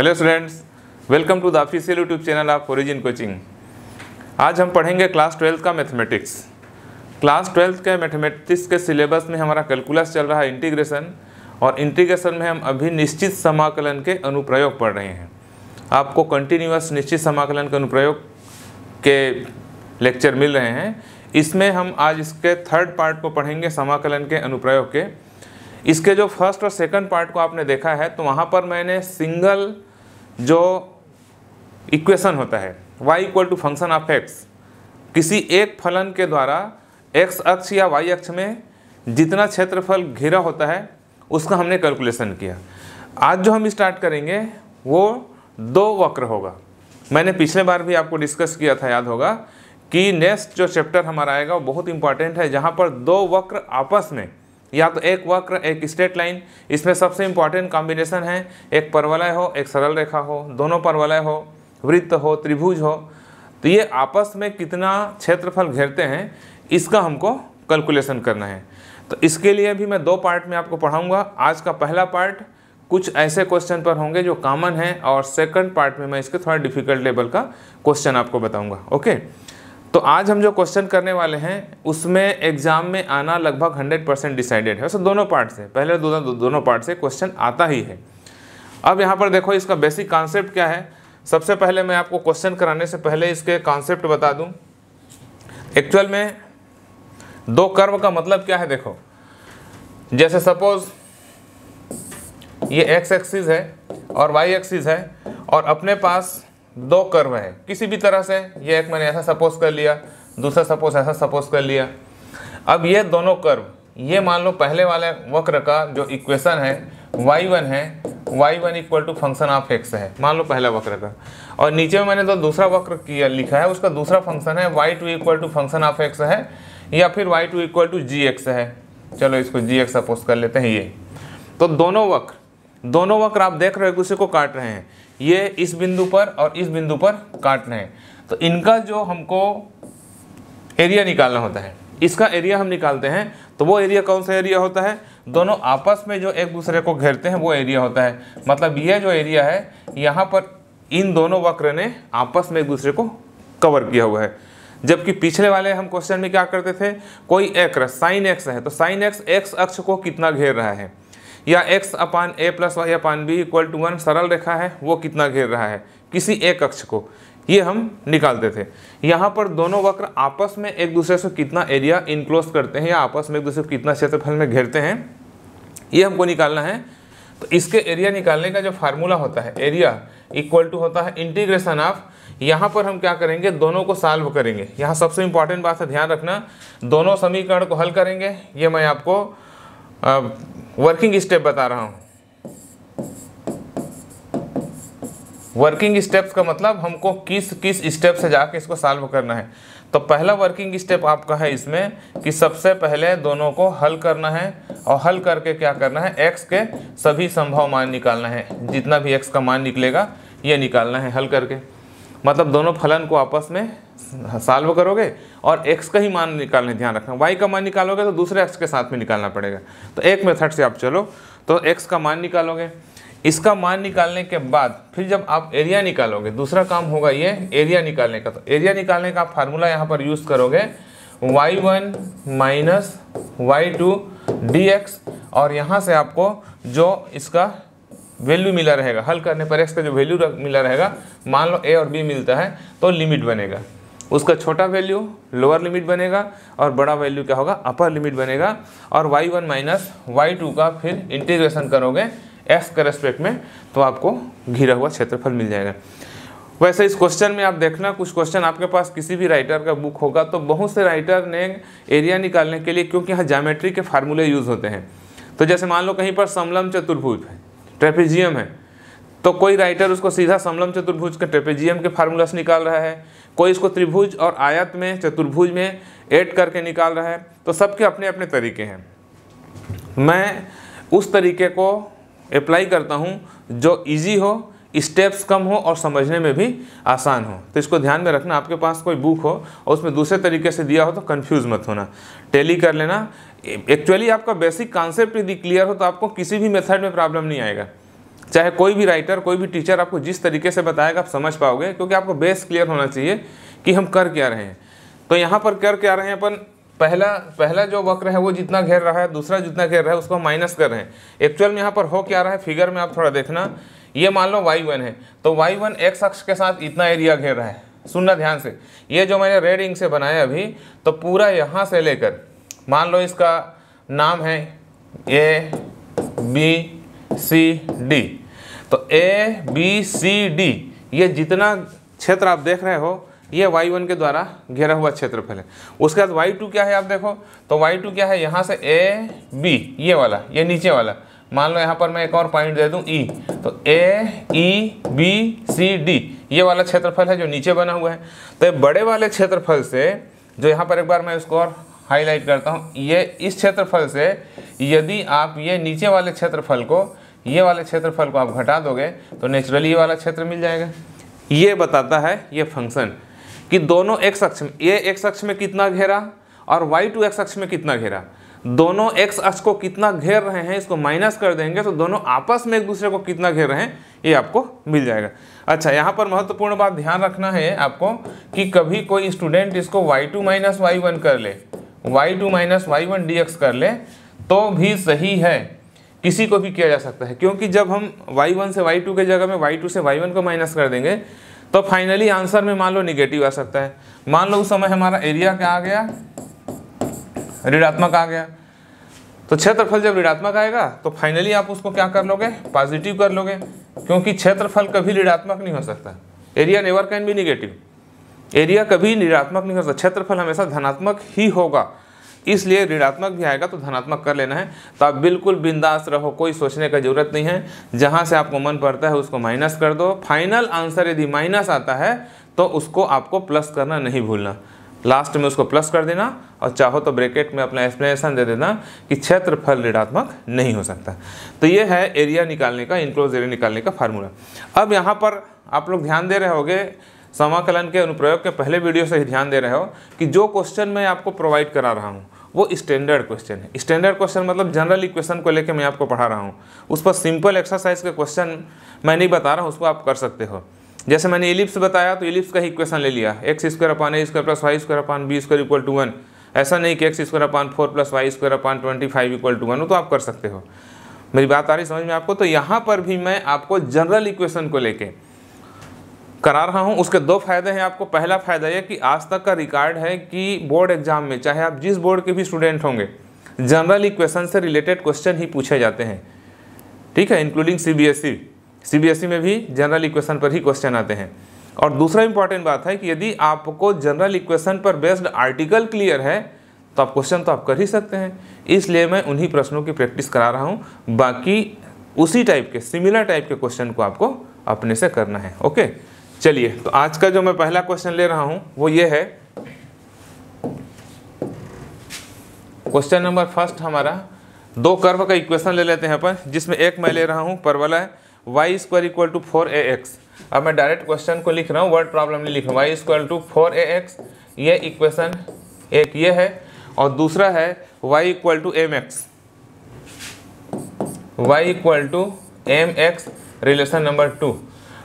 Hello students welcome to the official YouTube channel of Origin coaching आज हम पढ़ेंगे class twelfth का mathematics class twelfth के mathematics के सिलेबस में हमारा कैलकुलस चल रहा है इंटीग्रेशन और इंटीग्रेशन में हम अभी निश्चित समाकलन के अनुप्रयोग पढ़ रहे हैं आपको कंटिन्यूस निश्चित समाकलन के अनुप्रयोग के लेक्चर मिल रहे हैं इसमें हम आज इसके थर्ड पार्ट को पढ़ेंगे समाकलन के अनुप्रयोग के इसके जो फर्स्ट और सेकंड पार्ट को आपने देखा है तो वहाँ पर मैंने सिंगल जो इक्वेशन होता है Y equal to function of X किसी एक फलन के द्वारा एक्स अक्ष या वाई अक्ष में जितना क्षेत्रफल घिरा होता है उसका हमने कैलकुलेशन किया आज जो हम स्टार्ट करेंगे वो दो वक्र होगा मैंने पिछले बार भी आपको डिस्कस किया था याद होगा कि नेक्स्ट जो चैप्टर हमारा आएगा वो बहुत इंपॉर्टेंट है जहाँ पर दो वक्र आपस में या तो एक वक्र एक स्ट्रेट लाइन इसमें सबसे इंपॉर्टेंट कॉम्बिनेशन है एक परवलय हो एक सरल रेखा हो दोनों परवलय हो वृत्त हो त्रिभुज हो तो ये आपस में कितना क्षेत्रफल घेरते हैं इसका हमको कैलकुलेशन करना है तो इसके लिए भी मैं दो पार्ट में आपको पढ़ाऊंगा आज का पहला पार्ट कुछ ऐसे क्वेश्चन पर होंगे जो कॉमन है और सेकंड पार्ट में मैं इसके थोड़ा डिफिकल्ट लेवल का क्वेश्चन आपको बताऊंगा ओके तो आज हम जो क्वेश्चन करने वाले हैं उसमें एग्जाम में आना लगभग 100 परसेंट डिसाइडेड है वैसे दोनों पार्ट से पहले दोनों दो, दोनों पार्ट से क्वेश्चन आता ही है अब यहाँ पर देखो इसका बेसिक कॉन्सेप्ट क्या है सबसे पहले मैं आपको क्वेश्चन कराने से पहले इसके कॉन्सेप्ट बता दूँ एक्चुअल में दो कर्व का मतलब क्या है देखो जैसे सपोज ये एक्स एक्सिस है और वाई एक्सिस है और अपने पास दो कर्व है किसी भी तरह से ये एक मैंने ऐसा सपोज कर लिया दूसरा सपोज ऐसा सपोज कर लिया अब ये दोनों कर्व ये मान लो पहले वाले वक्र का जो इक्वेशन है वाई वन है Y one equal to function of x है मान लो पहला वक्र का और नीचे में मैंने जो तो दूसरा वक्र किया लिखा है उसका दूसरा फंक्शन है y two equal to function of x है या फिर y two equal to g x है चलो इसको जी एक्स सपोज कर लेते हैं ये तो दोनों वक्र दोनों वक्र आप देख रहे हो एक को काट रहे हैं ये इस बिंदु पर और इस बिंदु पर काटना है तो इनका जो हमको एरिया निकालना होता है इसका एरिया हम निकालते हैं तो वो एरिया कौन सा एरिया होता है दोनों आपस में जो एक दूसरे को घेरते हैं वो एरिया होता है मतलब यह जो एरिया है यहाँ पर इन दोनों वक्र ने आपस में एक दूसरे को कवर किया हुआ है जबकि पिछले वाले हम क्वेश्चन में क्या करते थे कोई एक साइन एक्स है तो साइन एक्स एक्स अक्ष को कितना घेर रहा है या x upon a plus y upon b equal to one सरल रेखा है वो कितना घेर रहा है किसी एक अक्ष को ये हम निकालते थे यहाँ पर दोनों वक्र आपस में एक दूसरे से कितना एरिया इनक्लोज करते हैं या आपस में एक दूसरे को कितना क्षेत्रफल में घेरते हैं ये हमको निकालना है तो इसके एरिया निकालने का जो फार्मूला होता है एरिया इक्वल टू होता है इंटीग्रेशन ऑफ यहाँ पर हम क्या करेंगे दोनों को सॉल्व करेंगे यहाँ सबसे इंपॉर्टेंट बात है ध्यान रखना दोनों समीकरण को हल करेंगे ये मैं आपको वर्किंग स्टेप बता रहा हूँ वर्किंग स्टेप्स का मतलब हमको किस किस स्टेप से जाके इसको सॉल्व करना है तो पहला वर्किंग स्टेप आपका है इसमें कि सबसे पहले दोनों को हल करना है और हल करके क्या करना है एक्स के सभी संभव मान निकालना है जितना भी एक्स का मान निकलेगा ये निकालना है हल करके मतलब दोनों फलन को आपस में साल्व करोगे और एक्स का ही मान निकालने ध्यान रखना वाई का मान निकालोगे तो दूसरे एक्स के साथ में निकालना पड़ेगा तो एक मेथड से आप चलो तो एक्स का मान निकालोगे इसका मान निकालने के बाद फिर जब आप एरिया निकालोगे दूसरा काम होगा ये एरिया निकालने का तो एरिया निकालने का आप फार्मूला यहाँ पर यूज़ करोगे y one minus y two d x और यहाँ से आपको जो इसका वैल्यू मिला रहेगा हल करने पर एक्स का जो वैल्यू मिला रहेगा मान लो ए और बी मिलता है तो लिमिट बनेगा उसका छोटा वैल्यू लोअर लिमिट बनेगा और बड़ा वैल्यू क्या होगा अपर लिमिट बनेगा और y one minus y two का फिर इंटीग्रेशन करोगे एक्स के रेस्पेक्ट में तो आपको घिरा हुआ क्षेत्रफल मिल जाएगा वैसे इस क्वेश्चन में आप देखना कुछ क्वेश्चन आपके पास किसी भी राइटर का बुक होगा तो बहुत से राइटर ने एरिया निकालने के लिए क्योंकि यहाँ जामेट्री के फार्मूले यूज़ होते हैं तो जैसे मान लो कहीं पर समलम चतुर्भुज है ट्रेपेजियम है तो कोई राइटर उसको सीधा समलम चतुर्भुज के ट्रेपेजियम के फार्मूला से निकाल रहा है कोई इसको त्रिभुज और आयत में चतुर्भुज में ऐड करके निकाल रहा है तो सबके अपने अपने तरीके हैं मैं उस तरीके को अप्लाई करता हूँ जो ईजी हो स्टेप्स कम हो और समझने में भी आसान हो तो इसको ध्यान में रखना आपके पास कोई बुक हो और उसमें दूसरे तरीके से दिया हो तो कंफ्यूज मत होना टेली कर लेना एक्चुअली आपका बेसिक कॉन्सेप्ट यदि क्लियर हो तो आपको किसी भी मेथड में प्रॉब्लम नहीं आएगा चाहे कोई भी राइटर कोई भी टीचर आपको जिस तरीके से बताएगा आप समझ पाओगे क्योंकि आपको बेस क्लियर होना चाहिए कि हम कर क्या रहे हैं तो यहाँ पर कर क्या रहे हैं अपन पहला पहला जो वक्र है वो जितना घेर रहा है दूसरा जितना घेर रहा है उसको माइनस कर रहे हैं एक्चुअल में यहाँ पर हो क्या रहा है फिगर में आप थोड़ा देखना ये मान लो वाई वन है तो वाई वन एक्स अक्ष के साथ इतना एरिया घेर रहा है सुनना ध्यान से ये जो मैंने रेड इंक से बनाया अभी तो पूरा यहाँ से लेकर मान लो इसका नाम है ए बी सी डी तो ए बी सी डी ये जितना क्षेत्र आप देख रहे हो ये वाई वन के द्वारा घेरा हुआ क्षेत्रफल है उसके बाद वाई टू क्या है आप देखो तो वाई टू क्या है यहाँ से ए बी ये वाला ये नीचे वाला मान लो यहाँ पर मैं एक और पॉइंट दे दूँ ई e। तो A E, B C D ये वाला क्षेत्रफल है जो नीचे बना हुआ है तो ये बड़े वाले क्षेत्रफल से जो यहाँ पर एक बार मैं इसको और हाईलाइट करता हूँ ये इस क्षेत्रफल से यदि आप ये नीचे वाले क्षेत्रफल को ये वाले क्षेत्रफल को आप घटा दोगे तो नेचुरली ये वाला क्षेत्र मिल जाएगा ये बताता है ये फंक्शन कि दोनों एक्स अक्ष में ये एक्स अक्ष में कितना घेरा और वाई टू एक्स अक्ष में कितना घेरा दोनों एक्स अक्ष को कितना घेर रहे हैं इसको माइनस कर देंगे तो दोनों आपस में एक दूसरे को कितना घेर रहे हैं ये आपको मिल जाएगा अच्छा यहाँ पर महत्वपूर्ण बात ध्यान रखना है आपको कि कभी कोई स्टूडेंट इसको y2 to minus y one कर ले y two minus y one d x कर लें तो भी सही है किसी को भी किया जा सकता है क्योंकि जब हम वाई वन से वाई टू के जगह में वाई टू से वाई वन को माइनस कर देंगे तो फाइनली आंसर में मान लो निगेटिव आ सकता है मान लो उस समय हमारा एरिया क्या आ गया ऋणात्मक आ गया तो क्षेत्रफल जब ऋणात्मक आएगा तो फाइनली आप उसको क्या कर लोगे पॉजिटिव कर लोगे क्योंकि क्षेत्रफल कभी ऋणात्मक नहीं हो सकता area never can be negative area कभी ऋणात्मक नहीं होता तो क्षेत्रफल हमेशा धनात्मक ही होगा इसलिए ऋणात्मक भी आएगा तो धनात्मक कर लेना है तो आप बिल्कुल बिंदास रहो कोई सोचने का ज़रूरत नहीं है जहाँ से आपको मन पड़ता है उसको माइनस कर दो फाइनल आंसर यदि माइनस आता है तो उसको आपको प्लस करना नहीं भूलना लास्ट में उसको प्लस कर देना और चाहो तो ब्रैकेट में अपना एक्सप्लेनेशन दे देना कि क्षेत्रफल ऋणात्मक नहीं हो सकता तो ये है एरिया निकालने का इनक्लोज एरिया निकालने का फार्मूला अब यहाँ पर आप लोग ध्यान दे रहे होगे समाकलन के अनुप्रयोग के पहले वीडियो से ही ध्यान दे रहे हो कि जो क्वेश्चन मैं आपको प्रोवाइड करा रहा हूँ वो स्टैंडर्ड क्वेश्चन है स्टैंडर्ड क्वेश्चन मतलब जनरल इक्वेशन को लेकर मैं आपको पढ़ा रहा हूँ उस पर सिंपल एक्सरसाइज के क्वेश्चन मैं नहीं बता रहा हूँ उसको आप कर सकते हो जैसे मैंने इलिप्स बताया तो इलिप्स का ही इक्वेशन ले लिया x square upon a square plus y square upon b square equal to one ऐसा नहीं कि x square upon four plus y square upon twenty five equal to one तो आप कर सकते हो मेरी बात आ रही समझ में आपको तो यहाँ पर भी मैं आपको जनरल इक्वेशन को लेकर करा रहा हूं उसके दो फायदे हैं आपको पहला फ़ायदा यह कि आज तक का रिकॉर्ड है कि बोर्ड एग्जाम में चाहे आप जिस बोर्ड के भी स्टूडेंट होंगे जनरल इक्वेशन से रिलेटेड क्वेश्चन ही पूछे जाते हैं ठीक है इंक्लूडिंग सीबीएसई सीबीएसई में भी जनरल इक्वेशन पर ही क्वेश्चन आते हैं और दूसरा इंपॉर्टेंट बात है कि यदि आपको जनरल इक्वेशन पर बेस्ड आर्टिकल क्लियर है तो आप क्वेश्चन तो आप कर ही सकते हैं इसलिए मैं उन्हीं प्रश्नों की प्रैक्टिस करा रहा हूँ बाकी उसी टाइप के सिमिलर टाइप के क्वेश्चन को आपको अपने से करना है ओके चलिए तो आज का जो मैं पहला क्वेश्चन ले रहा हूँ वो ये है क्वेश्चन नंबर फर्स्ट हमारा दो कर्व का इक्वेशन ले लेते हैं अपन जिसमें एक मैं ले रहा हूँ है y square equal to four a x अब मैं डायरेक्ट क्वेश्चन को लिख रहा हूँ वर्ड प्रॉब्लम नहीं लिख रहा हूँ y square to four a x ये इक्वेशन एक ये है और दूसरा है Y equal to m x y equal to m x relation number two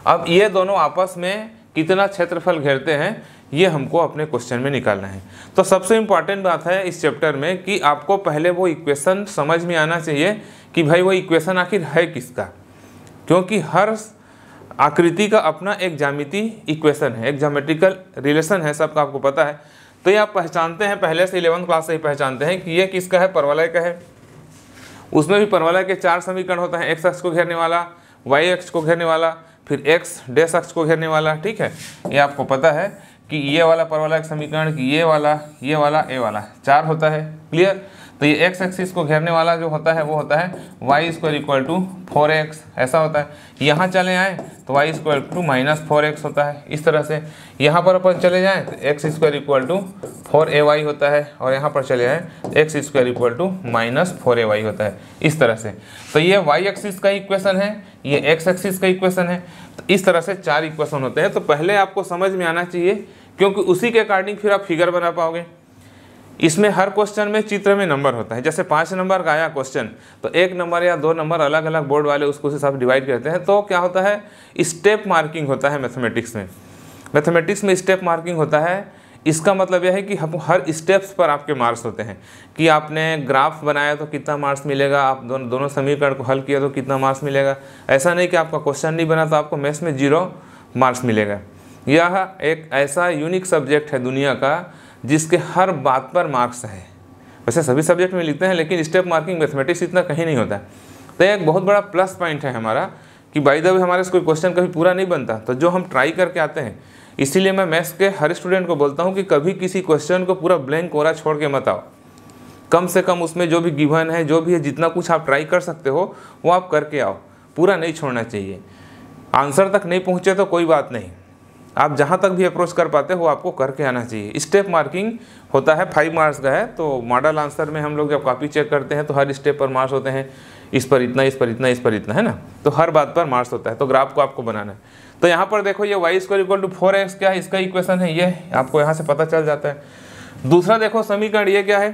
अब ये दोनों आपस में कितना क्षेत्रफल घेरते हैं ये हमको अपने क्वेश्चन में निकालना है तो सबसे इम्पॉर्टेंट बात है इस चैप्टर में कि आपको पहले वो इक्वेशन समझ में आना चाहिए कि भाई वो इक्वेशन आखिर है किसका क्योंकि हर आकृति का अपना एक जामिति इक्वेशन है एक जामेटिकल रिलेशन है सबका आपको पता है तो ये आप पहचानते हैं पहले से इलेवंथ क्लास से ही पहचानते हैं कि ये किसका है परवलय का है उसमें भी परवलय के चार समीकरण होता है एक्स एक्स को घेरने वाला वाई एक्स को घेरने वाला फिर एक्स डैश अक्ष को घेरने वाला ठीक है ये आपको पता है कि ये वाला पर वाला एक समीकरण कि ये वाला ये वाला ए वाला चार होता है क्लियर तो ये एक्स एक्सिस को घेरने वाला जो होता है वो होता है y square equal to four x ऐसा होता है यहाँ चले आए तो y square to minus four x होता है इस तरह से यहाँ पर अपन चले जाएँ तो x square equal to four a y होता है और यहाँ पर चले जाएँ x square equal to minus four a y होता है इस तरह से तो ये वाई एक्सिस का इक्वेशन है ये एक्स एक्सिस का इक्वेशन है तो इस तरह से चार इक्वेशन होते हैं तो पहले आपको समझ में आना चाहिए क्योंकि उसी के अकॉर्डिंग फिर आप फिगर बना पाओगे इसमें हर क्वेश्चन में चित्र में नंबर होता है जैसे पाँच नंबर का आया क्वेश्चन तो एक नंबर या दो नंबर अलग अलग बोर्ड वाले उसको से साथ डिवाइड करते हैं तो क्या होता है स्टेप मार्किंग होता है मैथमेटिक्स में मैथमेटिक्स में स्टेप मार्किंग होता है इसका मतलब यह है कि हम हर स्टेप्स पर आपके मार्क्स होते हैं कि आपने ग्राफ बनाया तो कितना मार्क्स मिलेगा आप दोनों दोनों समीकरण को हल किया तो कितना मार्क्स मिलेगा ऐसा नहीं कि आपका क्वेश्चन नहीं बना तो आपको मैथ्स में जीरो मार्क्स मिलेगा यह एक ऐसा यूनिक सब्जेक्ट है दुनिया का जिसके हर बात पर मार्क्स हैं वैसे सभी सब्जेक्ट में लिखते हैं लेकिन स्टेप मार्किंग मैथमेटिक्स इतना कहीं नहीं होता तो यह एक बहुत बड़ा प्लस पॉइंट है हमारा कि बाई द वे हमारे कोई क्वेश्चन कभी पूरा नहीं बनता तो जो हम ट्राई करके आते हैं इसीलिए मैं मैथ्स के हर स्टूडेंट को बोलता हूँ कि कभी किसी क्वेश्चन को पूरा ब्लैंक कोरा छोड़ के मत आओ कम से कम उसमें जो भी गिवन है जो भी है जितना कुछ आप ट्राई कर सकते हो वो आप करके आओ पूरा नहीं छोड़ना चाहिए आंसर तक नहीं पहुँचे तो कोई बात नहीं आप जहाँ तक भी अप्रोच कर पाते हो आपको करके आना चाहिए स्टेप मार्किंग होता है फाइव मार्क्स का है तो मॉडल आंसर में हम लोग जब कॉपी चेक करते हैं तो हर स्टेप पर मार्क्स होते हैं इस पर इतना इस पर इतना इस पर इतना है ना तो हर बात पर मार्क्स होता है तो ग्राफ को आपको बनाना है तो यहाँ पर देखो ये y square equal to four x क्या है इसका इक्वेशन है ये आपको यहाँ से पता चल जाता है दूसरा देखो समीकरण ये क्या है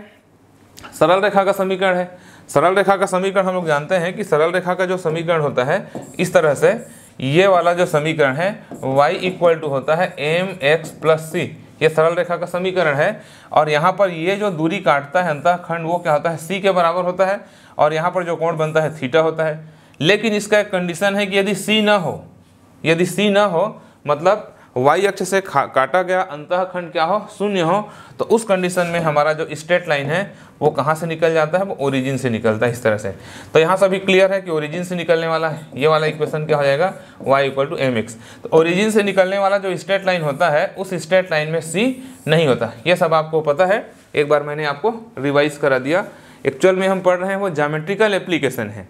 सरल रेखा का समीकरण है सरल रेखा का समीकरण हम लोग जानते हैं कि सरल रेखा का जो समीकरण होता है इस तरह से ये वाला जो समीकरण है y इक्वल टू होता है एम एक्स प्लस सी ये सरल रेखा का समीकरण है और यहाँ पर ये जो दूरी काटता है अंतःखंड वो क्या होता है सी के बराबर होता है और यहाँ पर जो कोण बनता है थीटा होता है लेकिन इसका एक कंडीशन है कि यदि सी ना हो यदि सी ना हो मतलब वाई अक्ष से काटा गया अंतःखंड क्या हो शून्य हो तो उस कंडीशन में हमारा जो स्ट्रेट लाइन है वो कहाँ से निकल जाता है वो ओरिजिन से निकलता है इस तरह से तो यहाँ सभी क्लियर है कि ओरिजिन से निकलने वाला है ये वाला इक्वेशन क्या हो जाएगा y equal to m x तो ओरिजिन से निकलने वाला जो स्ट्रेट लाइन होता है उस स्ट्रेट लाइन में सी नहीं होता ये सब आपको पता है एक बार मैंने आपको रिवाइज करा दिया एक्चुअल में हम पढ़ रहे हैं वो जामेट्रिकल एप्लीकेशन है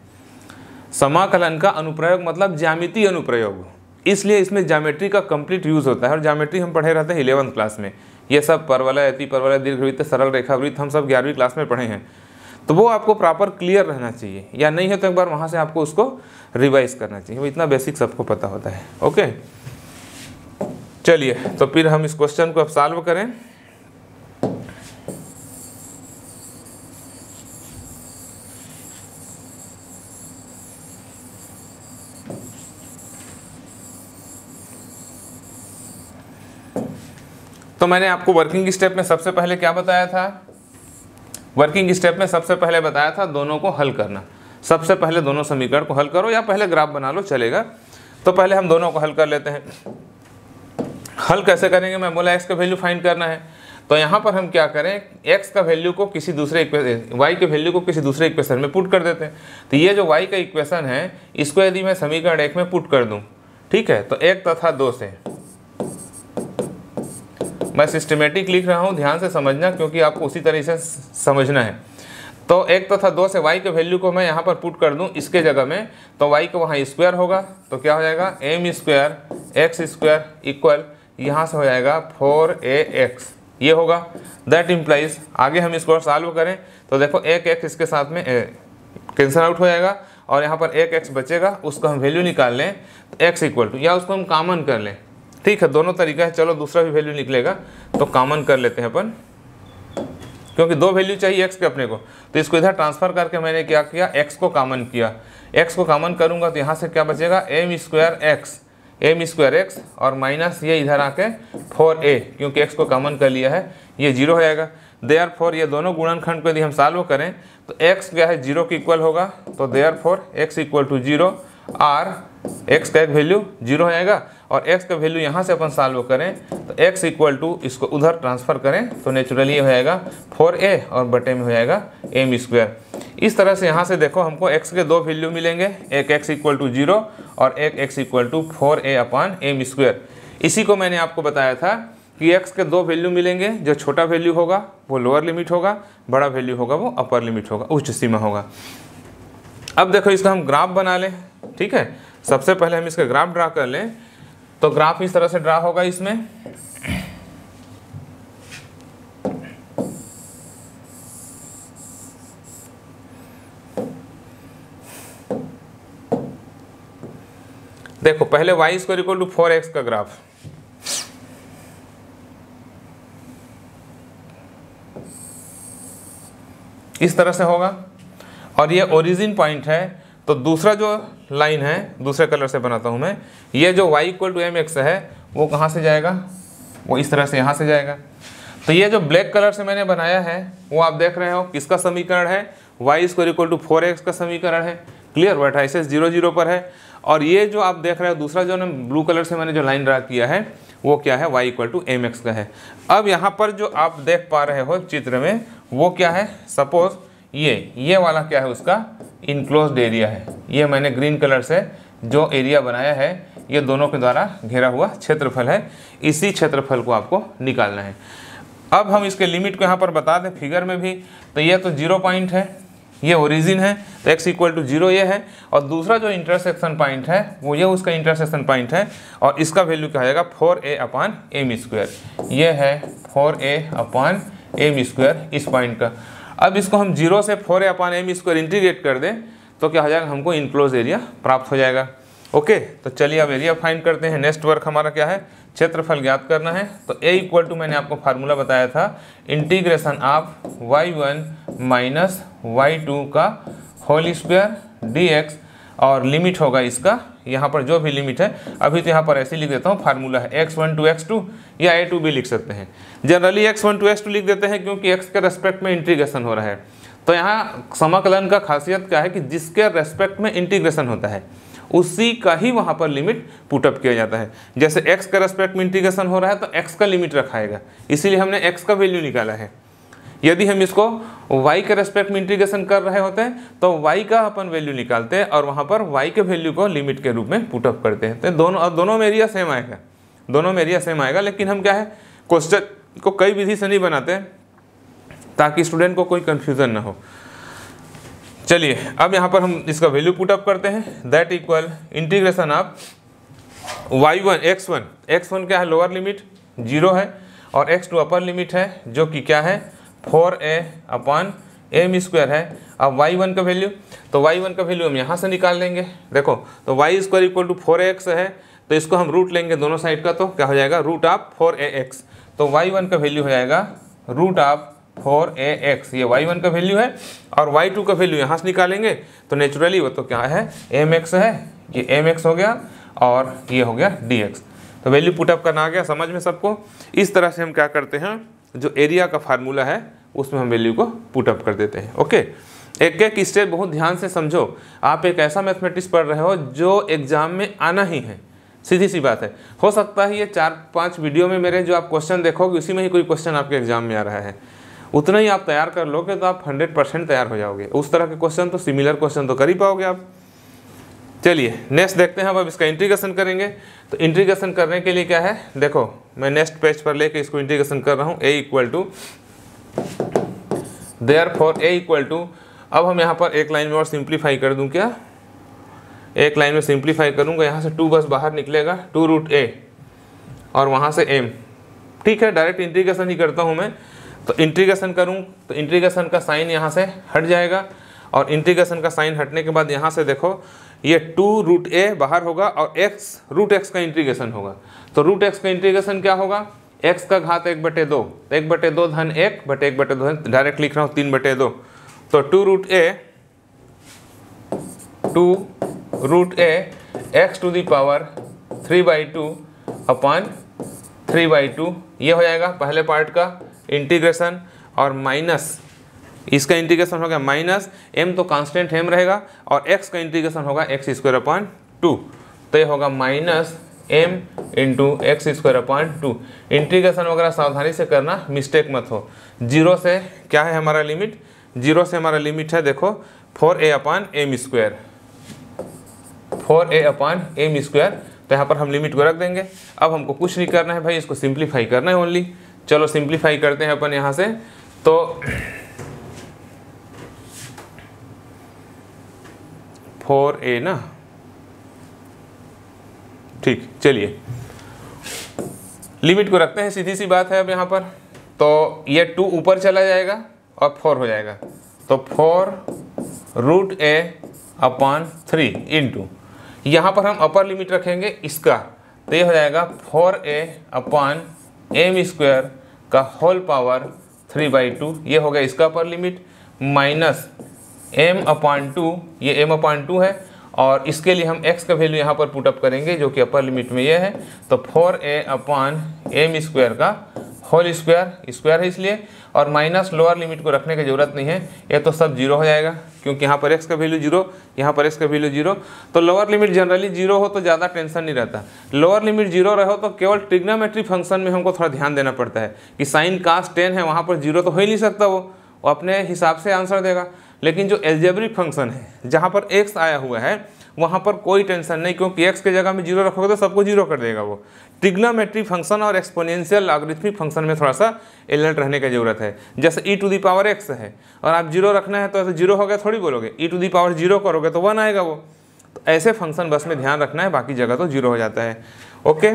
समाकलन का अनुप्रयोग मतलब ज्यामिति अनुप्रयोग इसलिए इसमें ज्यामेट्री का कंप्लीट यूज़ होता है और ज्यामेट्री हम पढ़े रहते हैं इलेवंथ क्लास में ये सब परवलय अति परवलय दीर्घवृत्त सरल रेखावृत्त हम सब ग्यारहवीं क्लास में पढ़े हैं तो वो आपको प्रॉपर क्लियर रहना चाहिए या नहीं है तो एक बार वहाँ से आपको उसको रिवाइज करना चाहिए वो इतना बेसिक सबको पता होता है ओके चलिए तो फिर हम इस क्वेश्चन को अब सॉल्व करें तो मैंने आपको वर्किंग स्टेप में सबसे पहले क्या बताया था वर्किंग स्टेप में सबसे पहले बताया था दोनों को हल करना सबसे पहले दोनों समीकरण को हल करो या पहले ग्राफ बना लो चलेगा तो पहले हम दोनों को हल कर लेते हैं हल कैसे करेंगे मैं बोला एक्स का वैल्यू फाइंड करना है तो यहाँ पर हम क्या करें एक्स का वैल्यू को किसी दूसरे वाई के वैल्यू को किसी दूसरे इक्वेशन में पुट कर देते हैं तो ये जो वाई का इक्वेशन है इसको यदि मैं समीकरण एक में पुट कर दूँ ठीक है तो एक तथा दो से मैं सिस्टमेटिक लिख रहा हूँ ध्यान से समझना क्योंकि आपको उसी तरह से समझना है तो एक तो था दो से वाई के वैल्यू को मैं यहाँ पर पुट कर दूँ इसके जगह में तो वाई का वहाँ स्क्वायर होगा तो क्या हो जाएगा m square x square equal यहाँ से हो जाएगा फोर ए एक्स ये होगा दैट इम्प्लाइज आगे हम इसको सॉल्व करें तो देखो एक एक्स इसके साथ में कैंसिल आउट हो जाएगा और यहाँ पर एक एक्स बचेगा उसको हम वैल्यू निकाल लें तो एक्स इक्वल टू या उसको हम कॉमन कर लें ठीक है दोनों तरीका है चलो दूसरा भी वैल्यू निकलेगा तो कॉमन कर लेते हैं अपन क्योंकि दो वैल्यू चाहिए एक्स के अपने को तो इसको इधर ट्रांसफर करके मैंने क्या किया एक्स को कॉमन किया एक्स को कॉमन करूंगा तो यहाँ से क्या बचेगा m square x m square x और माइनस ये इधर आके फोर ए क्योंकि एक्स को कॉमन कर लिया है ये जीरो हो जाएगा देयर फोर ये दोनों गुणनखंड को यदि हम सॉल्व करें तो एक्स क्या है जीरो के इक्वल होगा तो therefore x equal to zero or x का एक वैल्यू जीरो हो जाएगा और एक्स का वैल्यू यहाँ से अपन सॉल्व करें तो एक्स इक्वल टू इसको उधर ट्रांसफ़र करें तो नेचुरली हो जाएगा फोर ए और बटे में हो जाएगा एम स्क्वायर इस तरह से यहाँ से देखो हमको एक्स के दो वैल्यू मिलेंगे एक एक्स इक्वल टू जीरो और एक x equal to four a upon m square इसी को मैंने आपको बताया था कि एक्स के दो वैल्यू मिलेंगे जो छोटा वैल्यू होगा वो लोअर लिमिट होगा बड़ा वैल्यू होगा वो अपर लिमिट होगा उच्च सीमा होगा अब देखो इसका हम ग्राफ बना लें ठीक है सबसे पहले हम इसका ग्राफ ड्रा कर लें तो ग्राफ इस तरह से ड्रा होगा इसमें देखो पहले y square equal to four x का ग्राफ इस तरह से होगा और ये ओरिजिन पॉइंट है तो दूसरा जो लाइन है दूसरे कलर से बनाता हूँ मैं ये जो y equal to m x है वो कहाँ से जाएगा वो इस तरह से यहाँ से जाएगा तो ये जो ब्लैक कलर से मैंने बनाया है वो आप देख रहे हो किसका समीकरण है y square equal to four x का समीकरण है क्लियर वो अट्ठाईस जीरो जीरो पर है और ये जो आप देख रहे हो दूसरा जो ने ब्लू कलर से मैंने जो लाइन ड्रा किया है वो क्या है Y equal to m x का है अब यहाँ पर जो आप देख पा रहे हो चित्र में वो क्या है सपोज ये ये वाला क्या है उसका इनक्लोज एरिया है ये मैंने ग्रीन कलर से जो एरिया बनाया है ये दोनों के द्वारा घेरा हुआ क्षेत्रफल है इसी क्षेत्रफल को आपको निकालना है अब हम इसके लिमिट को यहाँ पर बता दें फिगर में भी तो यह तो जीरो पॉइंट है ये ओरिजिन है तो एक्स इक्वल टू जीरो ये है और दूसरा जो इंटरसेक्शन पॉइंट है वो ये उसका इंटरसेक्शन पॉइंट है और इसका वैल्यू क्या जाएगा four a upon m square ये है four a upon m square इस पॉइंट का अब इसको हम जीरो से four upon m square integrate कर दें तो क्या हो जाएगा हमको इनक्लोज एरिया प्राप्त हो जाएगा ओके तो चलिए अब एरिया फाइंड करते हैं नेक्स्ट वर्क हमारा क्या है क्षेत्रफल ज्ञात करना है तो ए इक्वल टू मैंने आपको फार्मूला बताया था integration of y one minus y two का होल स्क्वायर डी एक्स और लिमिट होगा इसका यहाँ पर जो भी लिमिट है अभी तो यहाँ पर ऐसे लिख देता हूँ फार्मूला है x one to x two या ए टू भी लिख सकते हैं generally x one to x two लिख देते हैं क्योंकि एक्स के रेस्पेक्ट में इंटीग्रेशन हो रहा है तो यहाँ समाकलन का खासियत क्या है कि जिसके रेस्पेक्ट में इंटीग्रेशन होता है उसी का ही वहाँ पर लिमिट पुटअप किया जाता है जैसे एक्स के रेस्पेक्ट में इंटीग्रेशन हो रहा है तो एक्स का लिमिट रखाएगा इसीलिए हमने एक्स का वैल्यू निकाला है यदि हम इसको वाई के रेस्पेक्ट में इंटीग्रेशन कर रहे होते हैं तो वाई का अपन वैल्यू निकालते हैं और वहाँ पर वाई के वैल्यू को लिमिट के रूप में पुटअप करते हैं तो दोनों और दोनों में एरिया सेम आएगा दोनों में एरिया सेम आएगा लेकिन हम क्या है क्वेश्चन को कई विधि से नहीं बनाते ताकि स्टूडेंट को कोई कन्फ्यूज़न ना हो चलिए अब यहाँ पर हम इसका वैल्यू पुटअप करते हैं that equal integration of y one x one x one क्या है लोअर लिमिट जीरो है और एक्स टू अपर लिमिट है जो कि क्या है four a upon m square है अब वाई वन का वैल्यू तो वाई वन का वैल्यू हम यहाँ से निकाल लेंगे देखो तो y square equal to four x है तो इसको हम रूट लेंगे दोनों साइड का तो क्या हो जाएगा root of four a x तो वाई वन का वैल्यू हो जाएगा root of four a x ये वाई वन का वैल्यू है और वाई टू का वैल्यू यहाँ से निकालेंगे तो नेचुरली वो तो क्या है एम एक्स है ये एम एक्स हो गया और ये हो गया डी एक्स तो वैल्यू पुटअप करना आ गया समझ में सबको इस तरह से हम क्या करते हैं जो एरिया का फार्मूला है उसमें हम वैल्यू को पुटअप कर देते हैं ओके एक एक स्टेप बहुत ध्यान से समझो आप एक ऐसा मैथमेटिक्स पढ़ रहे हो जो एग्ज़ाम में आना ही है सीधी सी बात है हो सकता है ये चार पांच वीडियो में मेरे जो आप क्वेश्चन देखोगे उसी में ही कोई क्वेश्चन आपके एग्ज़ाम में आ रहा है उतना ही आप तैयार कर लोगे तो आप हंड्रेड परसेंट तैयार हो जाओगे उस तरह के क्वेश्चन तो सिमिलर क्वेश्चन तो कर ही पाओगे आप चलिए नेक्स्ट देखते हैं अब इसका इंटीग्रेशन करेंगे तो इंटीग्रेशन करने के लिए क्या है देखो मैं नेक्स्ट पेज पर लेके इसको इंटीग्रेशन कर रहा हूँ a equal to therefore a equal to अब हम यहाँ पर एक लाइन में और सिंप्लीफाई कर दूँ क्या एक लाइन में सिंप्लीफाई करूँगा यहाँ से टू बस बाहर निकलेगा टू रूट ए और वहाँ से एम ठीक है डायरेक्ट इंटीग्रेशन ही करता हूँ मैं तो इंटीग्रेशन करूँ तो इंटीग्रेशन का साइन यहाँ से हट जाएगा और इंटीग्रेशन का साइन हटने के बाद यहाँ से देखो ये टू रूट ए बाहर होगा और एक्स रूट एक्स का इंटीग्रेशन होगा तो रूट एक्स का इंटीग्रेशन क्या होगा एक्स का घात एक बटे दो एक बटे दो धन एक बटे एक बटे दो धन डायरेक्ट लिख रहा हूँ तीन बटे दो तो two root a two root a x to the power three by two upon three by two ये हो जाएगा पहले पार्ट का इंटीग्रेशन और माइनस इसका इंटीग्रेशन हो गया माइनस एम तो कांस्टेंट एम रहेगा और एक्स का इंटीग्रेशन होगा एक्स स्क्वायर अपॉइंट टू तो ये होगा minus m into x square upon two integration वगैरह सावधानी से करना मिस्टेक मत हो जीरो से क्या है हमारा लिमिट जीरो से हमारा लिमिट है देखो four a upon m square four a upon m square तो यहाँ पर हम लिमिट को रख देंगे अब हमको कुछ नहीं करना है भाई इसको सिंप्लीफाई करना है ओनली चलो सिंप्लीफाई करते हैं अपन यहाँ से तो फोर ए ना ठीक चलिए लिमिट को रखते हैं सीधी सी बात है अब यहाँ पर तो ये टू ऊपर चला जाएगा और फोर हो जाएगा तो four root a upon three into यहाँ पर हम अपर लिमिट रखेंगे इसका तो ये हो जाएगा four a upon m square का whole power three by two ये हो गया इसका upper limit minus m upon two ये एम अपॉइंट टू है और इसके लिए हम x का वैल्यू यहाँ पर पुटअप करेंगे जो कि अपर लिमिट में ये है तो four a upon m square का होल स्क्वायर स्क्वायर है इसलिए और माइनस लोअर लिमिट को रखने की ज़रूरत नहीं है ये तो सब जीरो हो जाएगा क्योंकि यहाँ पर एक्स का वैल्यू जीरो यहाँ पर एक्स का वैल्यू जीरो तो लोअर लिमिट जनरली जीरो हो तो ज़्यादा टेंशन नहीं रहता लोअर लिमिट जीरो रहो तो केवल ट्रिग्नोमेट्री फंक्शन में हमको थोड़ा ध्यान देना पड़ता है कि साइन कास्ट टेन है वहाँ पर जीरो तो हो ही नहीं सकता वो वो अपने हिसाब से आंसर देगा लेकिन जो एल्जेब्रिक फंक्शन है जहाँ पर एक्स आया हुआ है वहाँ पर कोई टेंशन नहीं क्योंकि एक्स के जगह में जीरो रखोगे तो सबको जीरो कर देगा वो ट्रिग्नोमेट्रिक फंक्शन और एक्सपोनेंशियल लॉगरिथमिक फंक्शन में थोड़ा सा एलर्ट रहने की जरूरत है जैसे e to the power x है और आप जीरो रखना है तो ऐसे जीरो हो गया थोड़ी बोलोगे e to the power zero करोगे तो वन आएगा वो तो ऐसे फंक्शन बस में ध्यान रखना है बाकी जगह तो जीरो हो जाता है ओके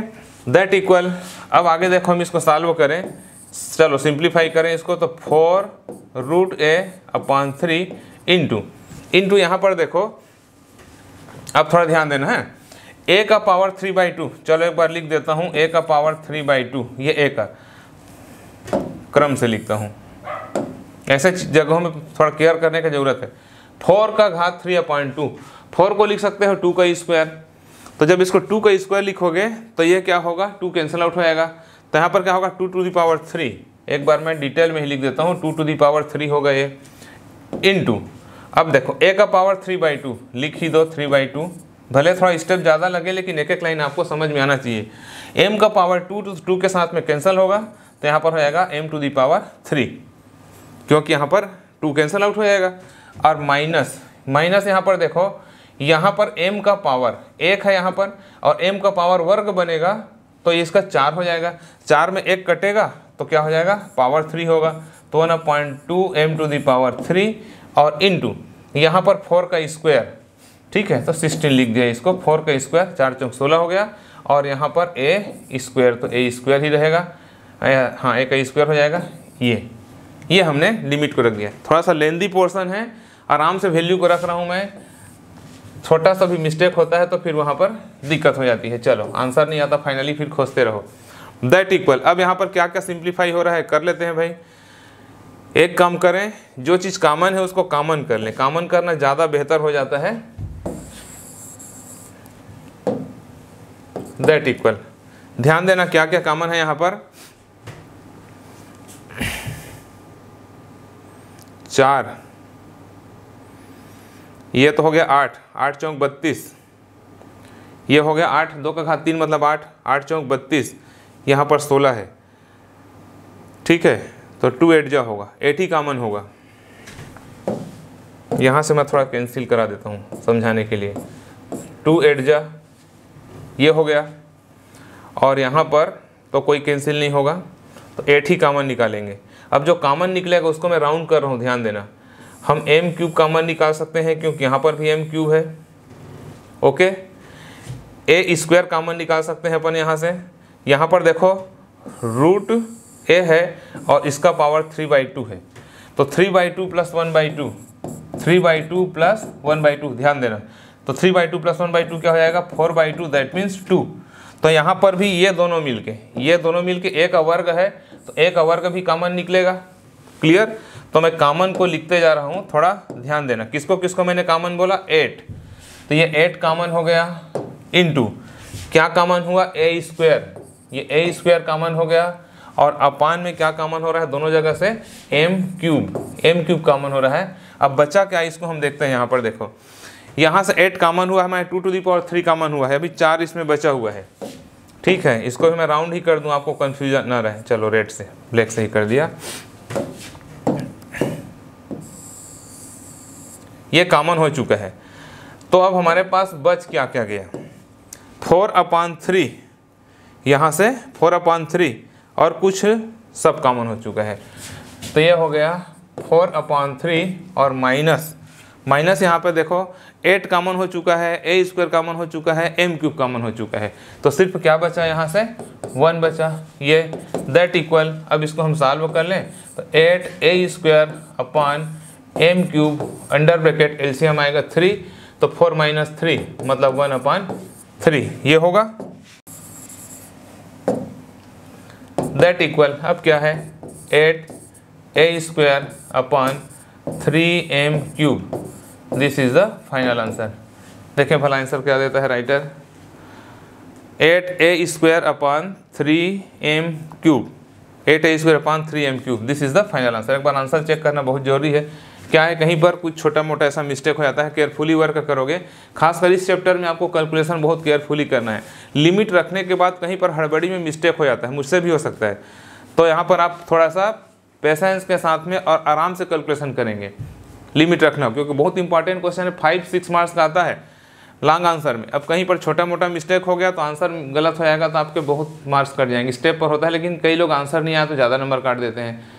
दैट इक्वल अब आगे देखो हम इसको सॉल्व करें चलो सिंप्लीफाई करें इसको तो four root a upon three into into यहाँ पर देखो अब थोड़ा ध्यान देना है ए का पावर थ्री बाई टू चलो एक बार लिख देता हूँ ए का पावर थ्री बाई टू ये ए का क्रम से लिखता हूँ ऐसे जगहों में थोड़ा केयर करने की ज़रूरत है फोर का घात थ्री अपॉइंट टू फोर को लिख सकते हो टू का स्क्वायर तो जब इसको टू का स्क्वायर लिखोगे तो ये क्या होगा टू कैंसिल आउट हो जाएगा तो यहाँ पर क्या होगा two to the power three एक बार मैं डिटेल में ही लिख देता हूँ two to the power three होगा ये इन टू अब देखो ए का पावर थ्री बाई टू लिख ही दो थ्री बाई टू भले थोड़ा स्टेप ज़्यादा लगे लेकिन एक एक लाइन आपको समझ में आना चाहिए एम का पावर टू टू टू के साथ में कैंसिल होगा तो यहाँ पर हो जाएगा m to the power three क्योंकि यहाँ पर टू कैंसिल आउट हो जाएगा और माइनस माइनस यहाँ पर देखो यहाँ पर एम का पावर एक है यहाँ पर और एम का पावर वर्ग बनेगा तो इसका चार हो जाएगा चार में एक कटेगा तो क्या हो जाएगा पावर थ्री होगा तो one point two m to the power three और इन टू यहाँ पर फोर का स्क्वायर ठीक है तो सिक्सटीन लिख दिया इसको फोर का स्क्वायर चार चौक सोलह हो गया और यहाँ पर ए स्क्वायर तो ए स्क्वायर ही रहेगा हाँ ए का स्क्वायर हो जाएगा ये ये हमने लिमिट को रख दिया थोड़ा सा लेंदी पोर्सन है आराम से वैल्यू को रख रहा हूँ मैं छोटा सा भी मिस्टेक होता है तो फिर वहाँ पर दिक्कत हो जाती है चलो आंसर नहीं आता फाइनली फिर खोजते रहो दैट इक्वल अब यहाँ पर क्या क्या सिंप्लीफाई हो रहा है कर लेते हैं भाई एक काम करें जो चीज़ कामन है उसको कामन कर लें कामन करना ज़्यादा बेहतर हो जाता है दैट इक्वल ध्यान देना क्या क्या कामन है यहाँ पर चार ये तो हो गया आठ आठ चौंक बत्तीस ये हो गया आठ दो का घात तीन मतलब आठ आठ चौंक बत्तीस यहाँ पर सोलह है ठीक है तो टू एट जा होगा एट ही कामन होगा यहाँ से मैं थोड़ा कैंसिल करा देता हूँ समझाने के लिए टू एट जा ये हो गया और यहाँ पर तो कोई कैंसिल नहीं होगा तो एट ही कामन निकालेंगे अब जो कामन निकलेगा उसको मैं राउंड कर रहा हूँ ध्यान देना हम एम क्यूब मन निकाल सकते हैं क्योंकि यहाँ पर भी एम क्यूब है ओके ए स्क्वायर कामन निकाल सकते हैं अपन यहाँ से यहाँ पर देखो रूट ए है और इसका पावर थ्री बाई टू है तो three by two plus one by two three by two plus one by two ध्यान देना तो three by two plus one by two क्या हो जाएगा four by two that means two तो यहाँ पर भी ये दोनों मिलके ये दोनों मिलके एक अवर्ग है तो एक अवर्ग भी कॉमन निकलेगा क्लियर तो मैं कामन को लिखते जा रहा हूँ थोड़ा ध्यान देना किसको किसको मैंने कामन बोला एट तो ये एट कामन हो गया इनटू क्या कामन हुआ ए स्क्वेयर ये ए स्क्वेयर कामन हो गया और अपान में क्या कामन हो रहा है दोनों जगह से m cube m cube common हो रहा है अब बचा क्या इसको हम देखते हैं यहाँ पर देखो यहाँ से एट कामन हुआ है हमारे two to the power three common हुआ है अभी चार इसमें बचा हुआ है ठीक है इसको भी मैं राउंड ही कर दूँ आपको कन्फ्यूजन ना रहे चलो रेड से ब्लैक से ही कर दिया ये कॉमन हो चुका है तो अब हमारे पास बच क्या क्या गया फोर अपान थ्री यहाँ से फोर अपान थ्री और कुछ सब कॉमन हो चुका है तो ये हो गया फोर अपान थ्री और माइनस माइनस यहाँ पर देखो एट कॉमन हो चुका है ए स्क्वायर कॉमन हो चुका है एम क्यूब कॉमन हो चुका है तो सिर्फ क्या बचा यहाँ से वन बचा ये दैट इक्वल अब इसको हम सॉल्व कर लें तो eight a square upon m cube under bracket LCM आएगा थ्री तो फोर माइनस थ्री मतलब वन अपान थ्री ये होगा दैट इक्वल अब क्या है eight a square upon three m cube this is the final answer देखें भला आंसर क्या देता है writer eight a square upon three m cube eight a square upon three m cube this is the final answer एक बार answer check करना बहुत जरूरी है क्या है कहीं पर कुछ छोटा मोटा ऐसा मिस्टेक हो जाता है केयरफुली वर्क करोगे खासकर इस चैप्टर में आपको कैलकुलेशन बहुत केयरफुली करना है लिमिट रखने के बाद कहीं पर हड़बड़ी में मिस्टेक हो जाता है मुझसे भी हो सकता है तो यहाँ पर आप थोड़ा सा पेशेंस के साथ में और आराम से कैलकुलेशन करेंगे लिमिट रखना क्योंकि बहुत इंपॉर्टेंट क्वेश्चन है फाइव सिक्स मार्क्स का आता है लॉन्ग आंसर में अब कहीं पर छोटा मोटा मिस्टेक हो गया तो आंसर गलत हो जाएगा तो आपके बहुत मार्क्स कट जाएंगे स्टेप पर होता है लेकिन कई लोग आंसर नहीं आया तो ज़्यादा नंबर काट देते हैं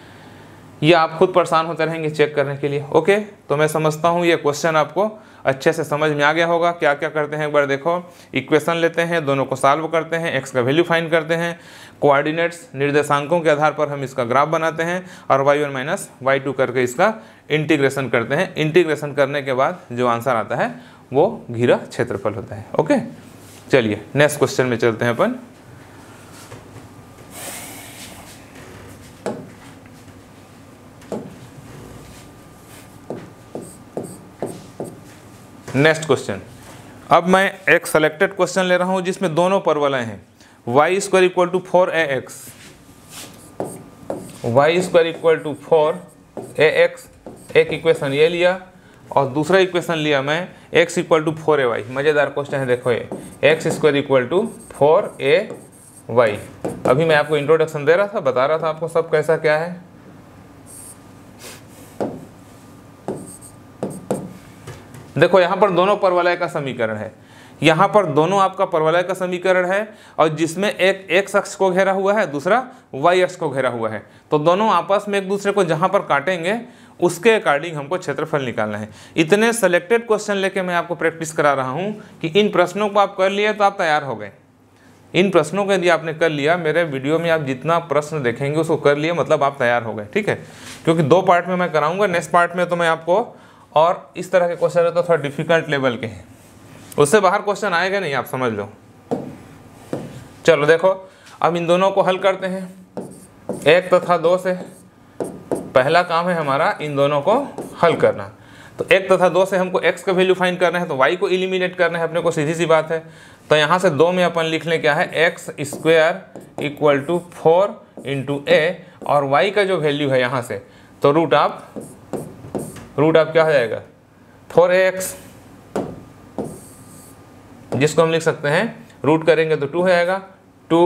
ये आप खुद परेशान होते रहेंगे चेक करने के लिए ओके तो मैं समझता हूँ ये क्वेश्चन आपको अच्छे से समझ में आ गया होगा क्या क्या करते हैं एक बार देखो इक्वेशन लेते हैं दोनों को सॉल्व करते हैं एक्स का वैल्यू फाइंड करते हैं कोऑर्डिनेट्स निर्देशांकों के आधार पर हम इसका ग्राफ बनाते हैं और y one minus y two करके इसका इंटीग्रेशन करते हैं इंटीग्रेशन करने के बाद जो आंसर आता है वो घिरा क्षेत्रफल होता है ओके चलिए नेक्स्ट क्वेश्चन में चलते हैं अपन नेक्स्ट क्वेश्चन अब मैं एक सेलेक्टेड क्वेश्चन ले रहा हूँ जिसमें दोनों परवलय हैं y square equal to four a x y square equal to four a x एक इक्वेशन ये लिया और दूसरा इक्वेशन लिया मैं x equal to four a y मज़ेदार क्वेश्चन है देखो ये x square equal to four a y अभी मैं आपको इंट्रोडक्शन दे रहा था बता रहा था आपको सब कैसा क्या है देखो यहाँ पर दोनों परवलय का समीकरण है यहाँ पर दोनों आपका परवलय का समीकरण है और जिसमें एक एक अक्ष को घेरा हुआ है दूसरा वाई अक्ष को घेरा हुआ है तो दोनों आपस में एक दूसरे को जहाँ पर काटेंगे उसके अकॉर्डिंग हमको क्षेत्रफल निकालना है इतने सेलेक्टेड क्वेश्चन लेके मैं आपको प्रैक्टिस करा रहा हूँ कि इन प्रश्नों को आप कर लिए तो आप तैयार हो गए इन प्रश्नों को यदि आपने कर लिया मेरे वीडियो में आप जितना प्रश्न देखेंगे उसको कर लिए मतलब आप तैयार हो गए ठीक है क्योंकि दो पार्ट में मैं कराऊंगा नेक्स्ट पार्ट में तो मैं आपको और इस तरह के क्वेश्चन है तो थोड़ा डिफिकल्ट लेवल के हैं उससे बाहर क्वेश्चन आएगा नहीं आप समझ लो चलो देखो अब इन दोनों को हल करते हैं एक तथा तो दो से पहला काम है हमारा इन दोनों को हल करना तो एक तथा तो दो से हमको एक्स का वैल्यू फाइंड करना है तो वाई को इलिमिनेट करना है अपने को सीधी सी बात है तो यहाँ से दो में अपन लिख लें क्या है x square equal to four into a और वाई का जो वैल्यू है यहाँ से तो रूट आप रूट ऑफ क्या हो जाएगा फोर एक्स जिसको हम लिख सकते हैं रूट करेंगे तो टू हो जाएगा two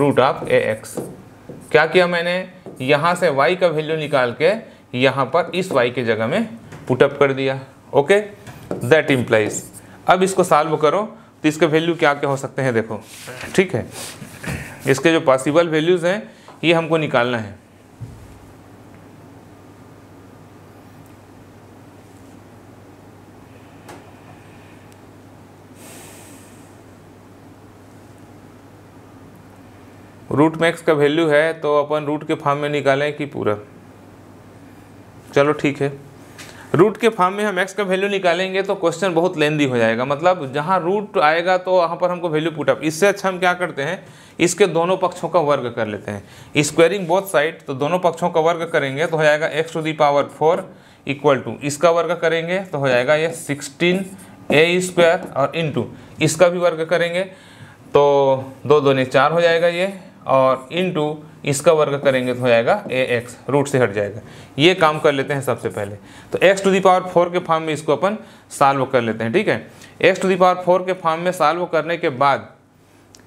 root of a x क्या किया मैंने यहाँ से y का वैल्यू निकाल के यहाँ पर इस y की जगह में पुटअप कर दिया ओके दैट इम्प्लाइज अब इसको सॉल्व करो तो इसके वैल्यू क्या क्या हो सकते हैं देखो ठीक है इसके जो पॉसिबल वैल्यूज़ हैं ये हमको निकालना है रूट मैक्स का वैल्यू है तो अपन रूट के फार्म में निकालें कि पूरा चलो ठीक है रूट के फार्म में हम एक्स का वैल्यू निकालेंगे तो क्वेश्चन बहुत लेंदी हो जाएगा मतलब जहाँ रूट आएगा तो वहाँ पर हमको वैल्यू पुटअप इससे अच्छा हम क्या करते हैं इसके दोनों पक्षों का वर्ग कर लेते हैं स्क्वायरिंग बोथ साइड तो दोनों पक्षों का वर्ग करेंगे तो हो जाएगा x to the power four equal to इसका वर्ग करेंगे तो हो जाएगा ये सिक्सटीन ए स्क्वायर और इन इसका भी वर्ग करेंगे तो दो ने चार हो जाएगा ये और इन टू इसका वर्ग करेंगे तो हो जाएगा ए एक्स रूट से हट जाएगा ये काम कर लेते हैं सबसे पहले तो x to the power four के फॉर्म में इसको अपन साल्व कर लेते हैं ठीक है x to the power four के फॉर्म में साल्व करने के बाद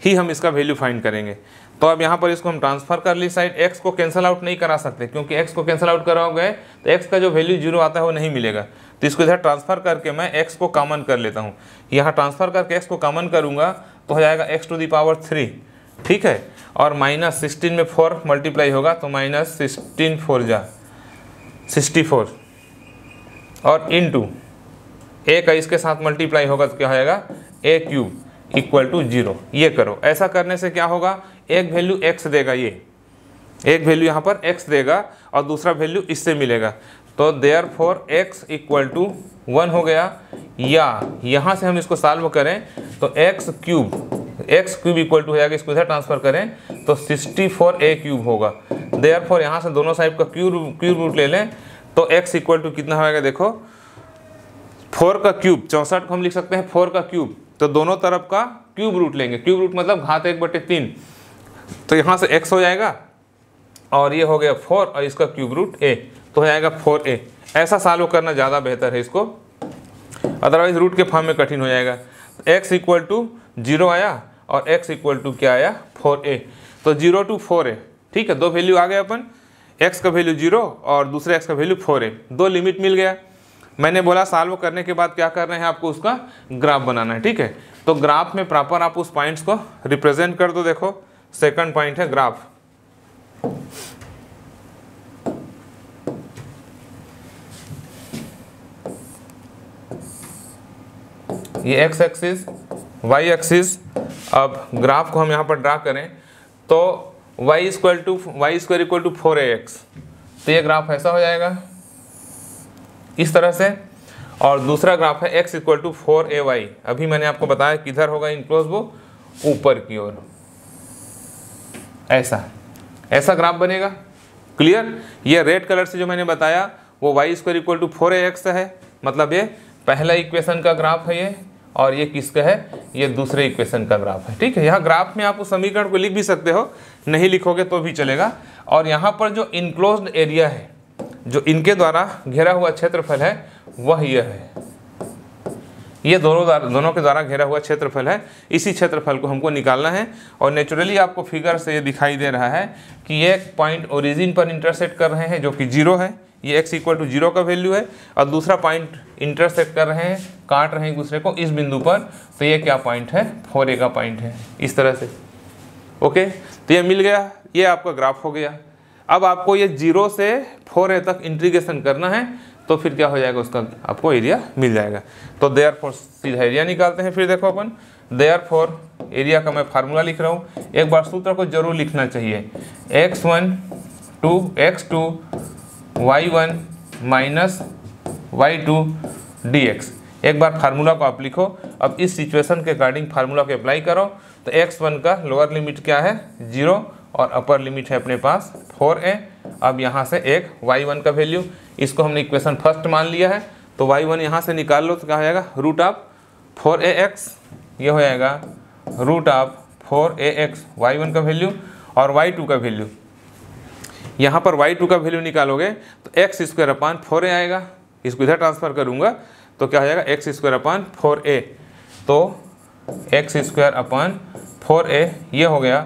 ही हम इसका वैल्यू फाइंड करेंगे तो अब यहाँ पर इसको हम ट्रांसफर कर ली साइड एक्स को कैंसिल आउट नहीं करा सकते क्योंकि एक्स को कैंसिल आउट कराओगे तो एक्स का जो वैल्यू जीरो आता है वो नहीं मिलेगा तो इसको इधर ट्रांसफर करके मैं एक्स को कामन कर लेता हूँ यहाँ ट्रांसफर करके एक्स को कॉमन करूँगा तो हो जाएगा x to the power three ठीक है और माइनस सिक्सटीन में फोर मल्टीप्लाई होगा तो माइनस सिक्सटीन फोर जा सिक्सटी फोर और इन टू ए का इसके साथ मल्टीप्लाई होगा तो क्या होगा a cube equal to zero ये करो ऐसा करने से क्या होगा एक वैल्यू एक्स देगा ये एक वैल्यू यहाँ पर एक्स देगा और दूसरा वैल्यू इससे मिलेगा तो therefore x equal to one हो गया या यहाँ से हम इसको साल्व करें तो x cube x cube equal to हो जाएगा इसको इधर ट्रांसफर करें तो सिक्सटी फोर ए क्यूब होगा देयर फोर यहाँ से दोनों साइड का क्यूब क्यूब रूट ले लें तो एक्स इक्वल टू कितना होगा देखो फोर का क्यूब चौंसठ को हम लिख सकते हैं फोर का क्यूब तो दोनों तरफ का क्यूब रूट लेंगे क्यूब रूट मतलब घात एक बटे तीन तो यहाँ से एक्स हो जाएगा और ये हो गया फोर और इसका क्यूब रूट ए तो हो जाएगा फोर ए ऐसा सॉल्व करना ज़्यादा बेहतर है इसको अदरवाइज रूट के फॉर्म में कठिन हो जाएगा एक्स इक्वल टू जीरो आया और x इक्वल टू क्या आया फोर ए तो जीरो टू फोर ए ठीक है दो वैल्यू आ गए अपन x का वैल्यू जीरो और दूसरे x का वैल्यू फोर ए दो लिमिट मिल गया मैंने बोला सॉल्व करने के बाद क्या कर रहे हैं आपको उसका ग्राफ बनाना है ठीक है तो ग्राफ में प्रॉपर आप उस पॉइंट्स को रिप्रेजेंट कर दो देखो सेकंड पॉइंट है ग्राफ ये एक्स एक्सिस वाई एक्सिस अब ग्राफ को हम यहाँ पर ड्रा करें तो y square to y square equal to four a x तो ये ग्राफ ऐसा हो जाएगा इस तरह से और दूसरा ग्राफ है x equal to four a y अभी मैंने आपको बताया किधर होगा इनक्लोज वो ऊपर की ओर ऐसा ऐसा ग्राफ बनेगा क्लियर ये रेड कलर से जो मैंने बताया वो y square equal to four a x है मतलब ये पहला इक्वेशन का ग्राफ है ये और ये किसका है ये दूसरे इक्वेशन का ग्राफ है ठीक है यहाँ ग्राफ में आप उस समीकरण को लिख भी सकते हो नहीं लिखोगे तो भी चलेगा और यहाँ पर जो इनक्लोज एरिया है जो इनके द्वारा घेरा हुआ क्षेत्रफल है वह यह है ये दोनों दोनों के द्वारा घेरा हुआ क्षेत्रफल है इसी क्षेत्रफल को हमको निकालना है और नेचुरली आपको फिगर से ये दिखाई दे रहा है कि ये पॉइंट ओरिजिन पर इंटरसेक्ट कर रहे हैं जो कि जीरो है ये एक्स इक्वल टू जीरो का वैल्यू है और दूसरा पॉइंट इंटरसेक्ट कर रहे हैं काट रहे हैं एक दूसरे को इस बिंदु पर तो ये क्या पॉइंट है फोरे का पॉइंट है इस तरह से ओके तो ये मिल गया ये आपका ग्राफ हो गया अब आपको ये जीरो से फोर ए तक इंट्रीगेशन करना है तो फिर क्या हो जाएगा उसका आपको एरिया मिल जाएगा तो देयर फोर सीधा एरिया निकालते हैं फिर देखो अपन देयर फोर एरिया का मैं फार्मूला लिख रहा हूँ एक बार सूत्र को जरूर लिखना चाहिए x one to x two y one minus y two d x एक बार फार्मूला को आप लिखो अब इस सिचुएशन के अकॉर्डिंग फार्मूला को अप्लाई करो तो एक्स वन का लोअर लिमिट क्या है जीरो और अपर लिमिट है अपने पास फोर ए अब यहाँ से एक वाई वन का वैल्यू इसको हमने इक्वेशन फर्स्ट मान लिया है तो वाई वन यहाँ से निकाल लो तो क्या हो जाएगा root of four a x ये हो जाएगा root of four a x y one का वैल्यू और वाई टू का वैल्यू यहाँ पर वाई टू का वैल्यू निकालोगे तो x square upon four a आएगा इसको इधर ट्रांसफर करूँगा तो क्या हो जाएगा x square upon four a तो x square upon four a ये हो गया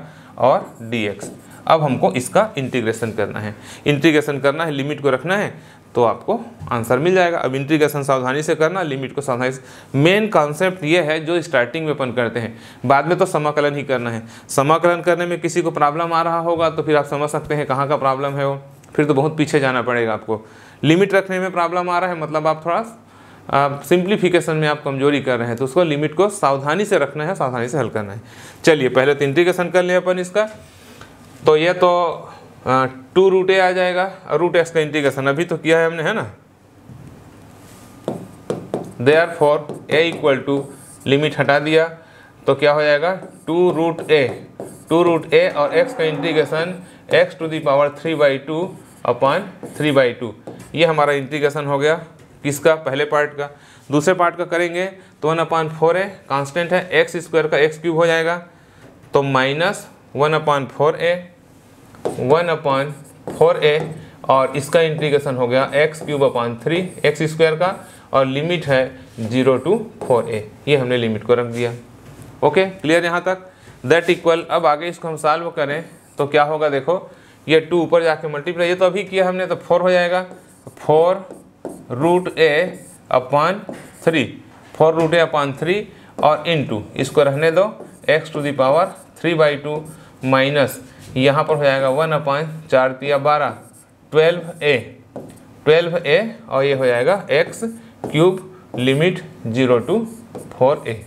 और डी एक्स अब हमको इसका इंटीग्रेशन करना है इंटीग्रेशन करना है लिमिट को रखना है तो आपको आंसर मिल जाएगा अब इंटीग्रेशन सावधानी से करना लिमिट को सावधानी से मेन कॉन्सेप्ट ये है जो स्टार्टिंग में अपन करते हैं बाद में तो समाकलन ही करना है समाकलन करने में किसी को प्रॉब्लम आ रहा होगा तो फिर आप समझ सकते हैं कहाँ का प्रॉब्लम है वो फिर तो बहुत पीछे जाना पड़ेगा आपको लिमिट रखने में प्रॉब्लम आ रहा है मतलब आप थोड़ा आप सिंप्लीफिकेशन में आप कमजोरी कर रहे हैं तो उसको लिमिट को सावधानी से रखना है सावधानी से हल करना है चलिए पहले तो इंटीग्रेशन कर लें अपन इसका तो यह तो टू रूट ए आ जाएगा रूट एक्स का इंटीग्रेशन अभी तो किया है हमने है ना therefore a equal to limit हटा दिया तो क्या हो जाएगा two root a two root a और एक्स का integration x to the power three by two upon three by two ये हमारा इंटीग्रेशन हो गया किसका पहले पार्ट का दूसरे पार्ट का करेंगे तो one upon four a constant है एक्स स्क्वायर का एक्स क्यूब हो जाएगा तो minus one upon four a one upon four a और इसका इंटीग्रेशन हो गया x cube upon three x square का और लिमिट है जीरो टू फोर ए ये हमने लिमिट को रख दिया ओके क्लियर यहाँ तक दैट इक्वल अब आगे इसको हम सॉल्व करें तो क्या होगा देखो ये टू ऊपर जाके मल्टीप्लाई ये तो अभी किया हमने तो फोर हो जाएगा four root a upon three four root a upon three और इन टू इसको रहने दो x to the power three by two minus यहाँ पर हो जाएगा वन अपान चार तिया बारह ट्वेल्व ए ट्वेल्व ए और ये हो जाएगा x cube limit zero to four a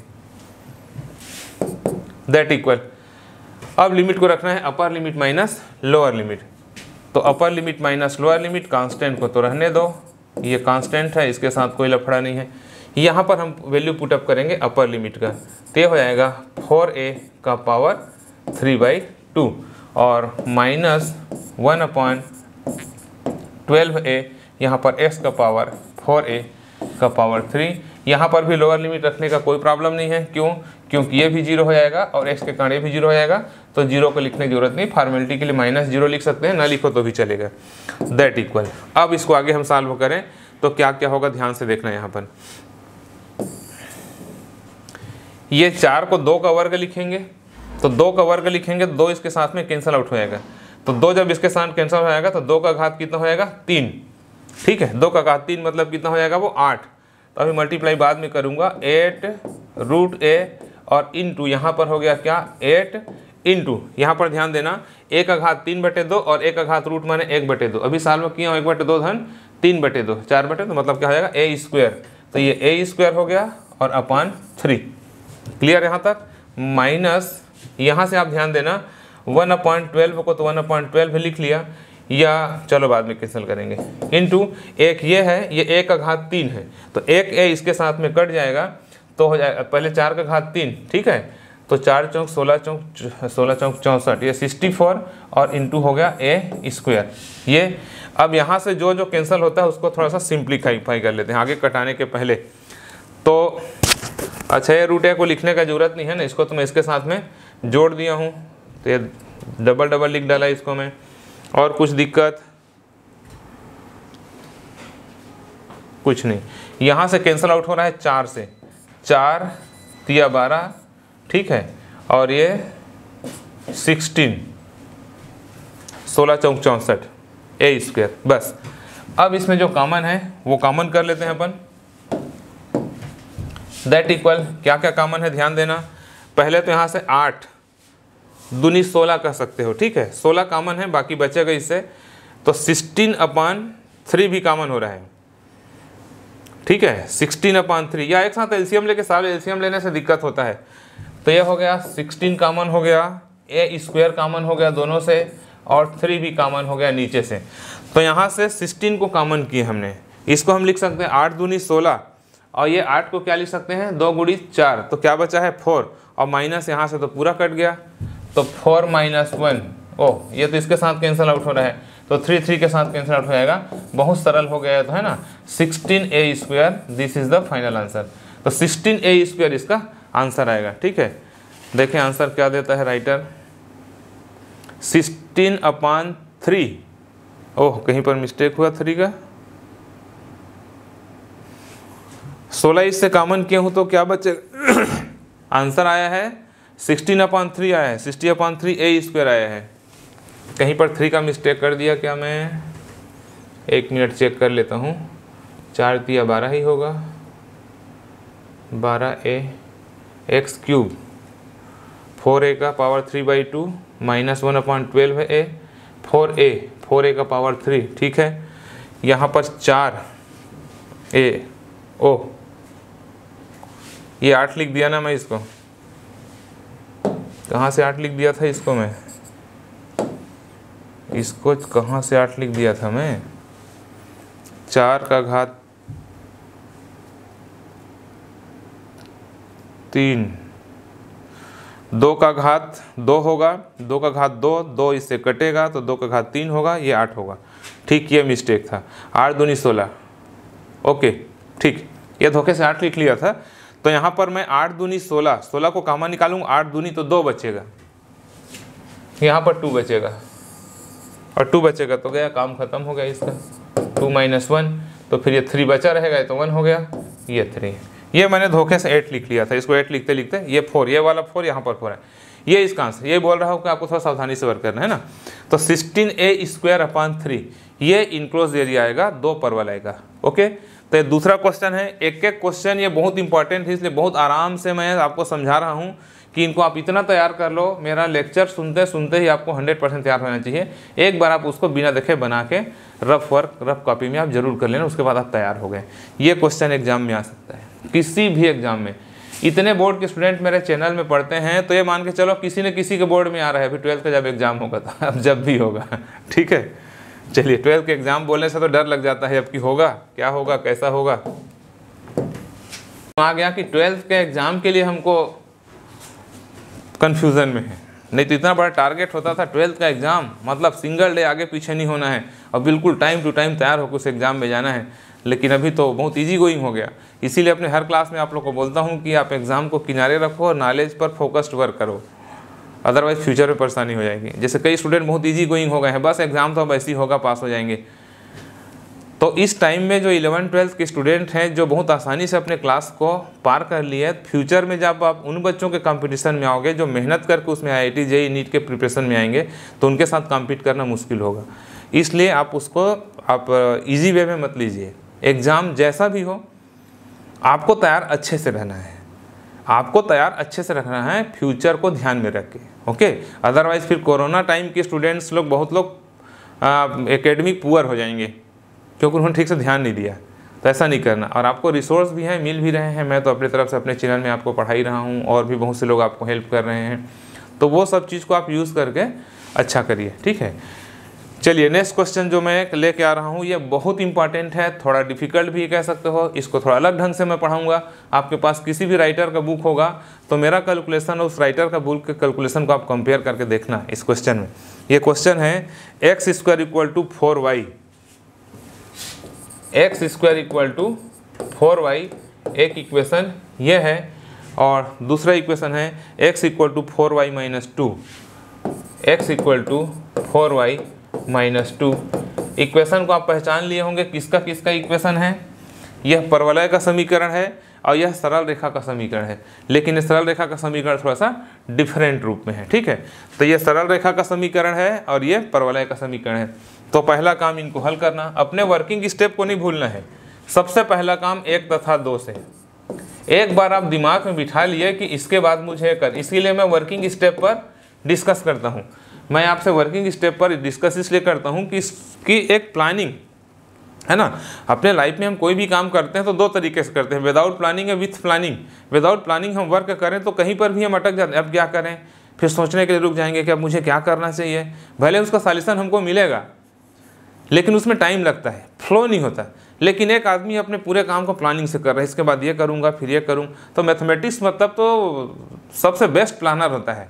that equal अब लिमिट को रखना है upper limit minus lower limit तो upper limit minus lower limit constant को तो रहने दो ये कांस्टेंट है इसके साथ कोई लफड़ा नहीं है यहाँ पर हम वैल्यू पुटअप करेंगे अपर लिमिट का तो हो जाएगा फोर ए का पावर थ्री बाई टू और minus one upon twelve a यहाँ पर एक्स का पावर फोर ए का पावर थ्री यहाँ पर भी लोअर लिमिट रखने का कोई प्रॉब्लम नहीं है क्यों क्योंकि ये भी जीरो हो जाएगा और एक्स के कारण ये भी जीरो हो जाएगा तो जीरो को लिखने की जरूरत नहीं फॉर्मेलिटी के लिए माइनस जीरो लिख सकते हैं ना लिखो तो भी चलेगा दैट इक्वल अब इसको आगे हम सॉल्व करें तो क्या क्या होगा ध्यान से देखना यहाँ पर ये चार को दो का वर्ग लिखेंगे तो दो का वर्ग लिखेंगे तो दो इसके साथ में कैंसल आउट हो जाएगा तो दो जब इसके साथ कैंसल हो जाएगा तो दो का घात कितना हो जाएगा तीन ठीक है दो का घात तीन मतलब कितना हो जाएगा वो आठ तो अभी मल्टीप्लाई बाद में करूंगा एट रूट ए और इन टू यहाँ पर हो गया क्या एट इन टू यहाँ पर ध्यान देना एक आघात तीन बटे दो और एक आघात रूट माने एक बटे दो अभी साल में किया हूँ एक बटे दो धन तीन बटे दो चार बटे दो मतलब क्या हो जाएगा ए स्क्वायर तो ये ए स्क्वायर हो गया और अपान थ्री क्लियर यहाँ तक माइनस यहाँ से आप ध्यान देना वन अपॉइंट ट्वेल्व को तो वन अपॉइंट ट्वेल्व लिख लिया या चलो बाद में कैंसिल करेंगे इन टू एक ये है ये एक आघात तीन है तो एक ए इसके साथ में कट जाएगा तो हो जाए पहले चार का घात तीन ठीक है तो चार चौंक सोलह चौंक सोलह चौंक चौंसठ ये सिक्सटी फोर और इंटू हो गया ए स्क्वायर ये अब यहाँ से जो जो कैंसिल होता है उसको थोड़ा सा सिंप्लीफाई कर लेते हैं आगे कटाने के पहले तो अच्छा ये रूट ए को लिखने का जरूरत नहीं है ना इसको तो मैं इसके साथ में जोड़ दिया हूँ तो ये डबल डबल लिख डाला इसको मैं और कुछ दिक्कत कुछ नहीं यहाँ से कैंसिल आउट हो रहा है चार से चार या बारह ठीक है और ये सिक्सटीन सोलह चौक चौंसठ ए स्क्वेयर बस अब इसमें जो कॉमन है वो कॉमन कर लेते हैं अपन दैट इक्वल क्या क्या कॉमन है ध्यान देना पहले तो यहाँ से आठ दूनी सोलह कह सकते हो ठीक है सोलह कॉमन है बाकी बचेगा इससे तो सिक्सटीन अपान थ्री भी कॉमन हो रहा है ठीक है सिक्सटीन अपान थ्री या एक साथ एलसीएम लेके सारे एलसीएम लेने से दिक्कत होता है तो यह हो गया सिक्सटीन कामन हो गया ए स्क्वायर कामन हो गया दोनों से और थ्री भी कामन हो गया नीचे से तो यहाँ से सिक्सटीन को कामन किए हमने इसको हम लिख सकते हैं आठ दूनी सोलह और ये आठ को क्या लिख सकते हैं दो गुड़ी चार तो क्या बचा है फोर और माइनस यहाँ से तो पूरा कट गया तो फोर माइनस वन ओह ये तो इसके साथ कैंसिल आउट हो रहा है तो थ्री थ्री के साथ कैंसिल आउट हो जाएगा बहुत सरल हो गया तो है ना sixteen a square this is the final answer तो सिक्सटीन ए स्क्वायर इसका आंसर आएगा ठीक है देखिए आंसर क्या देता है writer sixteen upon three oh कहीं पर मिस्टेक हुआ थ्री का सोलह इससे कॉमन किए हूँ तो क्या बचे आंसर आया है सिक्सटीन अपान थ्री आया है sixty upon three a square आया है कहीं पर थ्री का मिस्टेक कर दिया क्या मैं एक मिनट चेक कर लेता हूँ चार दिया बारह ही होगा बारह a x cube four a का power three by two minus one upon twelve है a four A four a का पावर थ्री ठीक है यहाँ पर चार ए ओ ये आठ लिख दिया ना मैं इसको कहाँ से आठ लिख दिया था इसको मैं इसको कहाँ से आठ लिख दिया था मैं चार का घात तीन दो का घात दो होगा दो का घात दो दो इससे कटेगा तो दो का घात तीन होगा ये आठ होगा ठीक ये मिस्टेक था आठ दूनी सोलह ओके ठीक ये धोखे से आठ लिख लिया था तो यहाँ पर मैं आठ दूनी सोलह सोलह को कामा निकालूँ आठ दूनी तो दो बचेगा यहाँ पर टू बचेगा और टू बचेगा तो गया काम खत्म हो गया इसका टू माइनस वन तो फिर ये थ्री बचा रहेगा तो वन हो गया ये थ्री ये मैंने धोखे से एट लिख लिया था इसको एट लिखते लिखते ये फोर ये वाला फोर यहाँ पर फोर है ये इसका आंसर ये बोल रहा हूँ कि आपको थोड़ा सावधानी से वर्क करना है ना तो sixteen a square upon three ये इनक्लोज एरिया आएगा दो परवल आएगा ओके तो ये दूसरा क्वेश्चन है एक एक क्वेश्चन ये बहुत इंपॉर्टेंट है इसलिए बहुत आराम से मैं आपको समझा रहा हूँ कि इनको आप इतना तैयार कर लो मेरा लेक्चर सुनते सुनते ही आपको 100 परसेंट तैयार होना चाहिए एक बार आप उसको बिना देखे बना के रफ वर्क रफ कॉपी में आप जरूर कर लेना उसके बाद आप तैयार हो गए ये क्वेश्चन एग्जाम में आ सकता है किसी भी एग्जाम में इतने बोर्ड के स्टूडेंट मेरे चैनल में पढ़ते हैं तो ये मान के चलो किसी न किसी के बोर्ड में आ रहा है अभी ट्वेल्थ का जब एग्जाम होगा था अब जब भी होगा ठीक है चलिए ट्वेल्थ के एग्ज़ाम बोलने से तो डर लग जाता है अब कि होगा क्या होगा कैसा होगा आ गया कि ट्वेल्थ के एग्ज़ाम के लिए हमको कन्फ्यूज़न में है नहीं तो इतना बड़ा टारगेट होता था ट्वेल्थ का एग्ज़ाम मतलब सिंगल डे आगे पीछे नहीं होना है और बिल्कुल टाइम टू टाइम तैयार होकर उस एग्ज़ाम में जाना है लेकिन अभी तो बहुत इजी गोइंग हो गया इसीलिए अपने हर क्लास में आप लोग को बोलता हूँ कि आप एग्ज़ाम को किनारे रखो और नॉलेज पर फोकस्ड वर्क करो अदरवाइज़ फ्यूचर में परेशानी हो जाएगी जैसे कई स्टूडेंट बहुत ईजी गोइंग हो गए हैं बस एग्ज़ाम तो अब ऐसे ही होगा पास हो जाएंगे तो इस टाइम में जो इलेवन ट्वेल्थ के स्टूडेंट हैं जो बहुत आसानी से अपने क्लास को पार कर लिए फ्यूचर में जब आप उन बच्चों के कंपटीशन में आओगे जो मेहनत करके उसमें आई आई जेई नीट के प्रिपरेशन में आएंगे तो उनके साथ कम्पीट करना मुश्किल होगा इसलिए आप उसको आप इजी वे में मत लीजिए एग्ज़ाम जैसा भी हो आपको तैयार अच्छे से रहना है आपको तैयार अच्छे से रखना है फ्यूचर को ध्यान में रख के ओके अदरवाइज़ फिर कोरोना टाइम के स्टूडेंट्स लोग बहुत लोग एकेडमिक पुअर हो जाएंगे क्योंकि उन्होंने ठीक से ध्यान नहीं दिया तो ऐसा नहीं करना और आपको रिसोर्स भी हैं मिल भी रहे हैं मैं तो अपनी तरफ से अपने चैनल में आपको पढ़ा ही रहा हूँ और भी बहुत से लोग आपको हेल्प कर रहे हैं तो वो सब चीज़ को आप यूज़ करके अच्छा करिए ठीक है चलिए नेक्स्ट क्वेश्चन जो मैं लेके आ रहा हूँ ये बहुत इंपॉर्टेंट है थोड़ा डिफिकल्ट भी कह सकते हो इसको थोड़ा अलग ढंग से मैं पढ़ाऊंगा आपके पास किसी भी राइटर का बुक होगा तो मेरा कैलकुलेशन और उस राइटर का बुक के कैलकुलेशन को आप कंपेयर करके देखना इस क्वेश्चन में ये क्वेश्चन है x square equal to four y x square equal to four y एक इक्वेशन ये है और दूसरा इक्वेशन है x equal to four y minus two x equal to four y minus two equation को आप पहचान लिए होंगे किसका किसका इक्वेशन है यह परवलय का समीकरण है और यह सरल रेखा का समीकरण है लेकिन यह सरल रेखा का समीकरण थोड़ा सा डिफरेंट रूप में है ठीक है तो यह सरल रेखा का समीकरण है और यह परवलय का समीकरण है तो पहला काम इनको हल करना अपने वर्किंग स्टेप को नहीं भूलना है सबसे पहला काम एक तथा दो से एक बार आप दिमाग में बिठा लिए कि इसके बाद मुझे कर इसीलिए मैं वर्किंग स्टेप पर डिस्कस करता हूँ मैं आपसे वर्किंग स्टेप पर डिस्कस इसलिए करता हूँ कि इसकी एक प्लानिंग है ना अपने लाइफ में हम कोई भी काम करते हैं तो दो तरीके से करते हैं विदाउट प्लानिंग या विथ प्लानिंग विदाउट प्लानिंग हम वर्क करें तो कहीं पर भी हम अटक जाते हैं अब क्या करें फिर सोचने के लिए रुक जाएंगे कि अब मुझे क्या करना चाहिए भले उसका सॉल्यूशन हमको मिलेगा लेकिन उसमें टाइम लगता है फ्लो नहीं होता लेकिन एक आदमी अपने पूरे काम को प्लानिंग से कर रहा है इसके बाद ये करूँगा फिर ये करूँ तो मैथमेटिक्स मतलब तो सबसे बेस्ट प्लानर होता है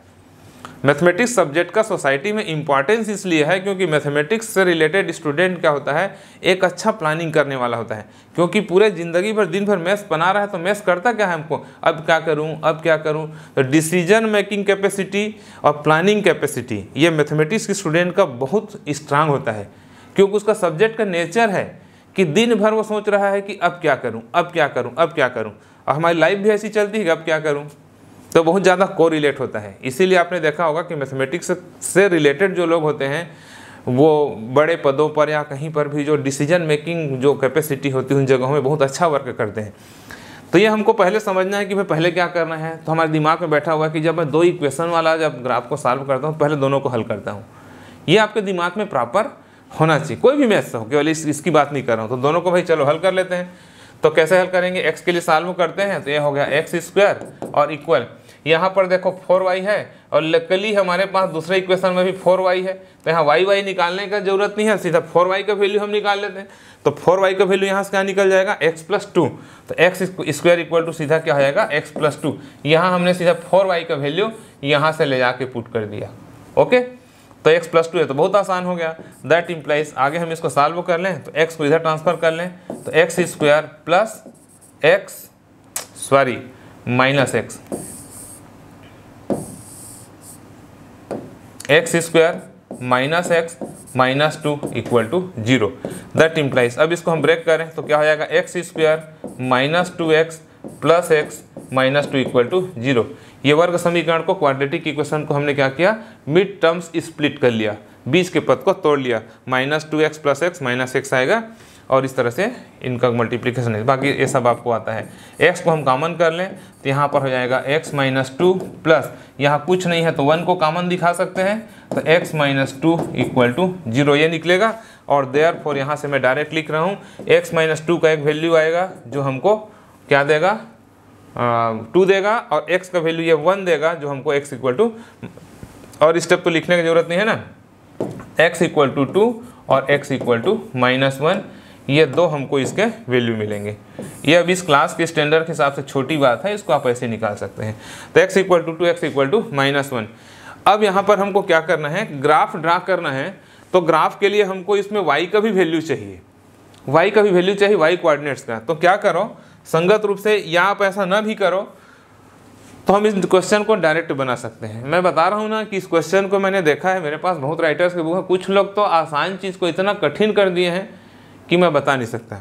मैथमेटिक्स सब्जेक्ट का सोसाइटी में इंपॉर्टेंस इसलिए है क्योंकि मैथमेटिक्स से रिलेटेड स्टूडेंट क्या होता है एक अच्छा प्लानिंग करने वाला होता है क्योंकि पूरे ज़िंदगी भर दिन भर मैथ्स बना रहा है तो मैथ्स करता क्या है हमको अब क्या करूँ अब क्या करूँ तो डिसीजन मेकिंग कैपेसिटी और प्लानिंग कैपेसिटी ये मैथमेटिक्स के स्टूडेंट का बहुत स्ट्रांग होता है क्योंकि उसका सब्जेक्ट का नेचर है कि दिन भर वो सोच रहा है कि अब क्या करूँ अब क्या करूँ अब क्या करूँ और हमारी लाइफ भी ऐसी चलती है कि अब क्या करूँ तो बहुत ज़्यादा को रिलेट होता है इसीलिए आपने देखा होगा कि मैथमेटिक्स से रिलेटेड जो लोग होते हैं वो बड़े पदों पर या कहीं पर भी जो डिसीजन मेकिंग जो कैपेसिटी होती है उन जगहों में बहुत अच्छा वर्क करते हैं तो ये हमको पहले समझना है कि भाई पहले क्या करना है तो हमारे दिमाग में बैठा हुआ है कि जब मैं दो इक्वेशन वाला जब ग्राफ को सॉल्व करता हूँ पहले दोनों को हल करता हूँ ये आपके दिमाग में प्रॉपर होना चाहिए कोई भी मैथ्स हो केवल इस, इसकी बात नहीं कर रहा हूँ तो दोनों को भाई चलो हल कर लेते हैं तो कैसे हल करेंगे एक्स के लिए सॉल्व करते हैं तो ये हो गया एक्स स्क्वायर और इक्वल यहाँ पर देखो फोर वाई है और लकली हमारे पास दूसरे इक्वेशन में भी फोर वाई है तो यहाँ वाई वाई निकालने का जरूरत नहीं है सीधा फोर वाई का वैल्यू हम निकाल लेते हैं तो फोर वाई का वैल्यू यहाँ से क्या निकल जाएगा एक्स प्लस टू तो एक्स स्क्वायर इक्वल टू सीधा क्या हो जाएगा एक्स प्लस टू यहाँ हमने सीधा फोर वाई का वैल्यू यहाँ से ले जा पुट कर दिया ओके तो एक्स प्लस टू है तो बहुत आसान हो गया दैट इम्प्लाइज आगे हम इसको सॉल्व कर लें तो एक्स को इधर ट्रांसफर कर लें तो x square plus x sorry minus x x square minus x minus two equal to zero that implies अब इसको हम ब्रेक करें तो क्या हो जाएगा x square minus two x plus x minus two equal to zero ये वर्ग समीकरण को क्वाड्रेटिक इक्वेशन को हमने क्या किया मिड टर्म्स स्प्लिट कर लिया बीच के पद को तोड़ लिया minus two x plus x minus x आएगा और इस तरह से इनका मल्टीप्लीकेशन है बाकी ये सब आपको आता है एक्स को हम कॉमन कर लें तो यहाँ पर हो जाएगा एक्स माइनस टू प्लस यहाँ कुछ नहीं है तो वन को कामन दिखा सकते हैं तो x minus two equal to zero ये निकलेगा और देयर फोर यहाँ से मैं डायरेक्ट लिख रहा हूँ एक्स माइनस टू का एक वैल्यू आएगा जो हमको क्या देगा टू देगा और एक्स का वैल्यू ये वन देगा जो हमको एक्स इक्वल टू और स्टेप तो लिखने की जरूरत नहीं है ना एक्स इक्वल टू टू और x equal to minus one ये दो हमको इसके वैल्यू मिलेंगे ये अब इस क्लास के स्टैंडर्ड के हिसाब से छोटी बात है इसको आप ऐसे निकाल सकते हैं तो x equal to two x equal to minus one अब यहाँ पर हमको क्या करना है ग्राफ ड्रा करना है तो ग्राफ के लिए हमको इसमें वाई का भी वैल्यू चाहिए वाई का भी वैल्यू चाहिए वाई कोऑर्डिनेट्स का तो क्या करो संगत रूप से या आप ऐसा ना भी करो तो हम इस क्वेश्चन को डायरेक्ट बना सकते हैं मैं बता रहा हूँ ना कि इस क्वेश्चन को मैंने देखा है मेरे पास बहुत राइटर्स के बुक है कुछ लोग तो आसान चीज़ को इतना कठिन कर दिए हैं कि मैं बता नहीं सकता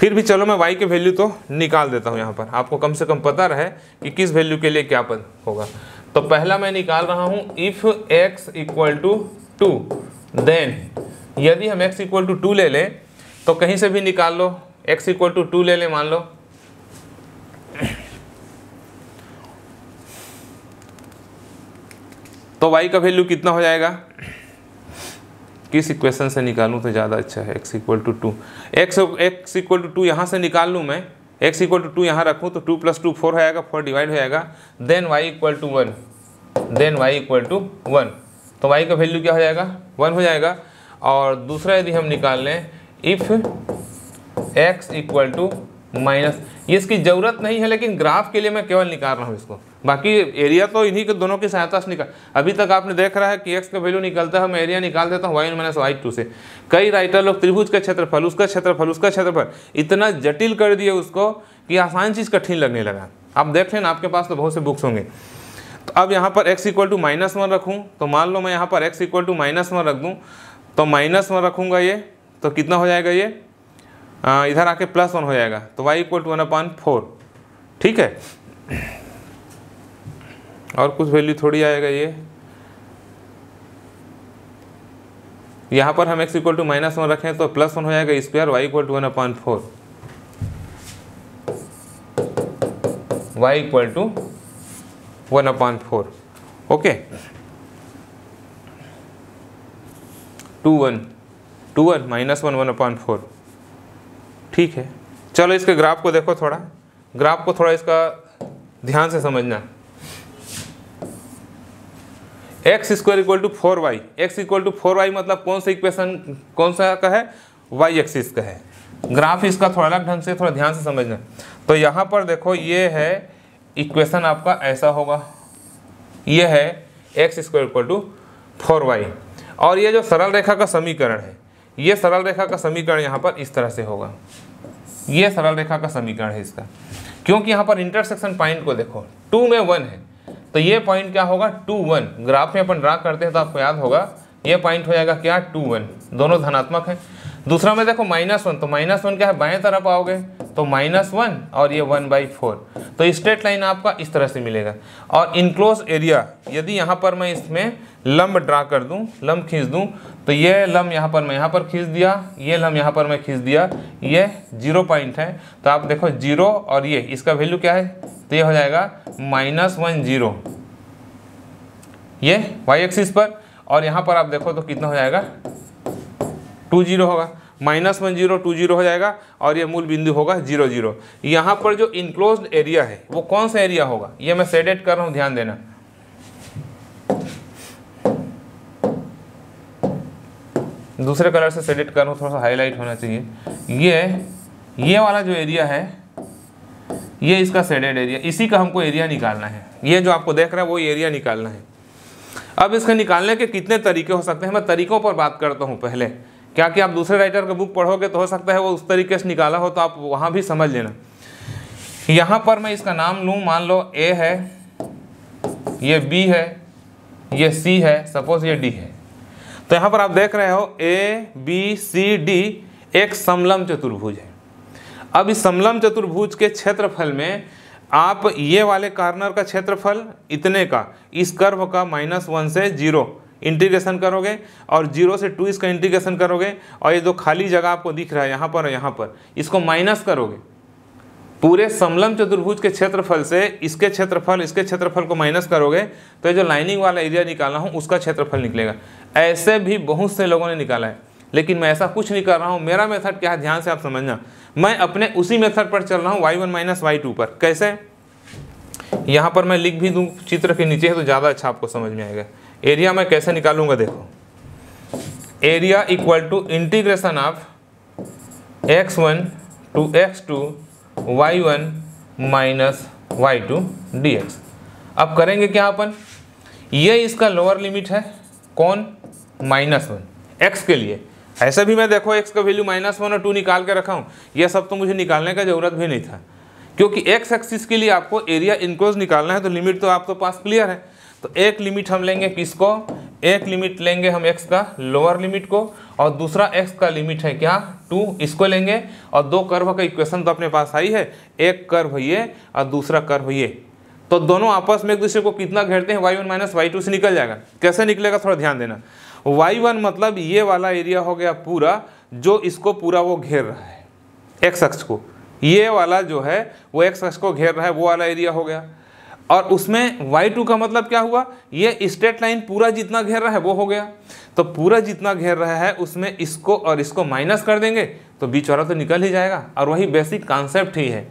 फिर भी चलो मैं वाई के वैल्यू तो निकाल देता हूँ यहाँ पर आपको कम से कम पता रहे कि किस वैल्यू के लिए क्या पद होगा तो पहला मैं निकाल रहा हूँ if x equal to two then यदि हम एक्स इक्वल टू टू ले लें तो कहीं से भी निकाल लो एक्स इक्वल टू टू ले लें मान लो तो वाई का वैल्यू कितना हो जाएगा किस इक्वेशन से निकालूं तो ज़्यादा अच्छा है x equal to two x x equal to two यहाँ से निकाल लूँ मैं एक्स इक्वल टू टू यहाँ रखूँ तो टू प्लस टू फोर हो जाएगा फोर डिवाइड हो जाएगा then y equal to one then y equal to one तो वाई का वैल्यू क्या हो जाएगा वन हो जाएगा और दूसरा यदि हम निकाल लें if x equal to minus ये इसकी ज़रूरत नहीं है लेकिन ग्राफ के लिए मैं केवल निकाल रहा हूँ इसको बाकी एरिया तो इन्हीं के दोनों की सहायता से निकाल अभी तक आपने देख रहा है कि एक्स का वैल्यू निकलता है मैं एरिया निकाल देता हूँ वाई माइनस वाई टू से कई राइटर लोग त्रिभुज का क्षेत्रफल उसका क्षेत्रफल उसका क्षेत्रफल इतना जटिल कर दिए उसको कि आसान चीज़ कठिन लगने लगा आप देख लें आपके पास तो बहुत से बुक्स होंगे तो अब यहाँ पर x equal to minus one रखूँ तो मान लो मैं यहाँ पर x equal to minus one रख दूँ तो माइनस वन रखूँगा ये तो कितना हो जाएगा ये हाँ, इधर आके प्लस वन हो जाएगा तो y equal to one upon four ठीक है और कुछ वैल्यू थोड़ी आएगा ये यहाँ पर हम x equal to minus one रखें तो प्लस वन हो जाएगा square y equal to one upon four y equal to one upon four okay two one two one minus one one upon four ठीक है चलो इसके ग्राफ को देखो थोड़ा ग्राफ को थोड़ा इसका ध्यान से समझना x square equal to four y x equal to four y मतलब कौन सा इक्वेशन कौन सा का है वाई एक्सिस का है ग्राफ इसका थोड़ा अलग ढंग से थोड़ा ध्यान से समझना तो यहाँ पर देखो ये है इक्वेशन आपका ऐसा होगा ये है x square equal to four y और ये जो सरल रेखा का समीकरण है ये सरल रेखा का समीकरण यहाँ पर इस तरह से होगा ये सरल रेखा का समीकरण है इसका क्योंकि यहाँ पर इंटरसेक्शन पॉइंट को देखो टू में वन है तो ये पॉइंट क्या होगा टू वन ग्राफ में अपन ड्रा करते हैं तो आपको याद होगा ये पॉइंट हो जाएगा क्या टू वन दोनों धनात्मक है दूसरा में देखो माइनस वन तो माइनस वन क्या है बाएं तरफ आओगे तो माइनस वन और ये वन बाई फोर तो स्ट्रेट लाइन आपका इस तरह से मिलेगा और इनक्लोज एरिया यदि यहाँ पर मैं इसमें लम्ब ड्रा कर दूं लम्ब खींच दूं तो ये लम्ब यहाँ पर मैं यहाँ पर खींच दिया ये लम्ब यहाँ पर मैं खींच दिया ये जीरो पॉइंट है तो आप देखो जीरो और ये इसका वैल्यू क्या है तो ये हो जाएगा माइनस वन जीरो ये वाई एक्सिस पर और यहाँ पर आप देखो तो कितना हो जाएगा टू जीरो होगा minus one zero two zero हो जाएगा और ये मूल बिंदु होगा जीरो जीरो यहाँ पर जो इनक्लोज एरिया है वो कौन सा एरिया होगा ये मैं सेडेट कर रहा हूँ ध्यान देना दूसरे कलर से सेलेक्ट करूँ थोड़ा सा हाईलाइट होना चाहिए ये ये वाला जो एरिया है ये इसका सेडेड एरिया इसी का हमको एरिया निकालना है ये जो आपको देख रहा है वो एरिया निकालना है अब इसके निकालने के कितने तरीके हो सकते हैं मैं तरीकों पर बात करता हूँ पहले क्या कि आप दूसरे राइटर का बुक पढ़ोगे तो हो सकता है वो उस तरीके से निकाला हो तो आप वहाँ भी समझ लेना यहाँ पर मैं इसका नाम लूँ मान लो ए है ये बी है ये सी है सपोज ये डी है तो यहाँ पर आप देख रहे हो ए बी सी डी एक समलम चतुर्भुज है अब इस समलम चतुर्भुज के क्षेत्रफल में आप ये वाले कार्नर का क्षेत्रफल इतने का इस कर्व का माइनस वन से जीरो इंटीग्रेशन करोगे और जीरो से टू इसका इंटीग्रेशन करोगे और ये जो खाली जगह आपको दिख रहा है यहाँ पर और यहाँ पर इसको माइनस करोगे पूरे समलम चतुर्भुज के क्षेत्रफल से इसके क्षेत्रफल इसके क्षेत्रफल को माइनस करोगे तो ये जो लाइनिंग वाला एरिया निकाला हूँ उसका क्षेत्रफल निकलेगा ऐसे भी बहुत से लोगों ने निकाला है लेकिन मैं ऐसा कुछ नहीं कर रहा हूँ मेरा मेथड क्या है ध्यान से आप समझना मैं अपने उसी मेथड पर चल रहा हूँ y one minus y two पर कैसे यहाँ पर मैं लिख भी दूँ चित्र के नीचे है तो ज़्यादा अच्छा आपको समझ में आएगा एरिया मैं कैसे निकालूंगा देखो area equal to integration of x one to x two y one minus y two d x अब करेंगे क्या अपन ये इसका लोअर लिमिट है कौन माइनस वन एक्स के लिए ऐसे भी मैं देखो एक्स का वैल्यू माइनस वन और टू निकाल के रखा हूँ यह सब तो मुझे निकालने का ज़रूरत भी नहीं था क्योंकि एक्स एक्सिस के लिए आपको एरिया इनक्लोज निकालना है तो लिमिट तो आपके तो पास क्लियर है तो एक लिमिट हम लेंगे किसको एक लिमिट लेंगे हम एक्स का लोअर लिमिट को और दूसरा एक्स का लिमिट है क्या टू इसको लेंगे और दो कर्व का इक्वेशन तो अपने पास आई है एक कर्व ये और दूसरा कर्व ये तो दोनों आपस में एक दूसरे को कितना घेरते हैं y one minus y two से निकल जाएगा कैसे निकलेगा थोड़ा ध्यान देना वाई वन मतलब ये वाला एरिया हो गया पूरा जो इसको पूरा वो घेर रहा है एक्स अक्ष को ये वाला जो है वो एक्स अक्ष को घेर रहा है वो वाला एरिया हो गया और उसमें वाई टू का मतलब क्या हुआ ये स्ट्रेट लाइन पूरा जितना घेर रहा है वो हो गया तो पूरा जितना घेर रहा है उसमें इसको और इसको माइनस कर देंगे तो बीच वाला तो निकल ही जाएगा और वही बेसिक कॉन्सेप्ट ही है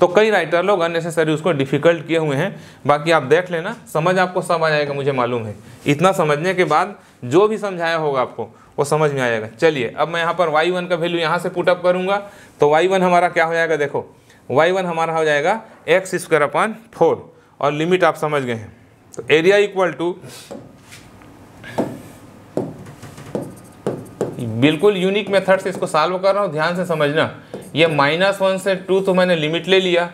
तो कई राइटर लोग अननेसेसरी उसको डिफ़िकल्ट किए हुए हैं बाकी आप देख लेना समझ आपको सब आ जाएगा मुझे मालूम है इतना समझने के बाद जो भी समझाया होगा आपको वो समझ में आएगा चलिए अब मैं यहाँ पर वाई वन का वैल्यू यहाँ से पुटअप करूँगा तो वाई वन हमारा क्या हो जाएगा देखो वाई वन हमारा हो जाएगा एक्स स्क्वायर अपॉन फोर और लिमिट आप समझ गए हैं तो एरिया इक्वल टू बिल्कुल यूनिक मेथड से इसको सॉल्व कर रहा हूँ ध्यान से समझना ये माइनस वन से टू तो मैंने लिमिट ले लिया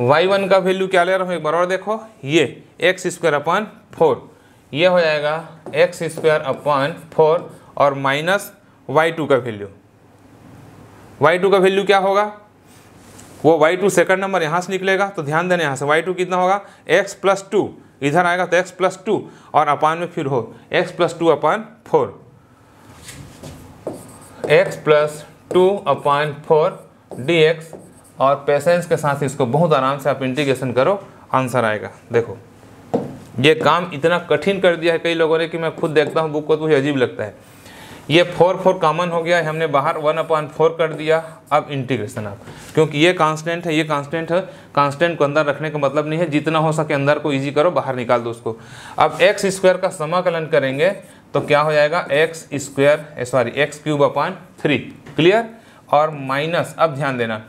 वाई वन का वैल्यू क्या ले रहा हूँ एक बार और देखो ये एक्स स्क्वायर अपन फोर ये हो जाएगा एक्स स्क्वायर अपन फोर और माइनस वाई टू का वैल्यू वाई टू का वैल्यू क्या होगा वो वाई टू सेकेंड नंबर यहाँ से निकलेगा तो ध्यान देना यहाँ से वाई टू कितना होगा एक्स प्लस टू इधर आएगा तो एक्स प्लस टू और अपान में फिर हो x plus two upon four x plus two upon four d x और पेशेंस के साथ इसको बहुत आराम से आप इंटीग्रेशन करो आंसर आएगा देखो ये काम इतना कठिन कर दिया है कई लोगों ने कि मैं खुद देखता हूँ बुक को तो मुझे अजीब लगता है ये फोर फोर कॉमन हो गया है हमने बाहर वन अपॉन फोर कर दिया अब इंटीग्रेशन आप क्योंकि ये कांस्टेंट है ये कांस्टेंट है कांस्टेंट को अंदर रखने का मतलब नहीं है जितना हो सके अंदर को इजी करो बाहर निकाल दो उसको अब एक्स स्क्वायर का समाकलन करेंगे तो क्या हो जाएगा x square sorry x cube upon three clear और माइनस अब ध्यान देना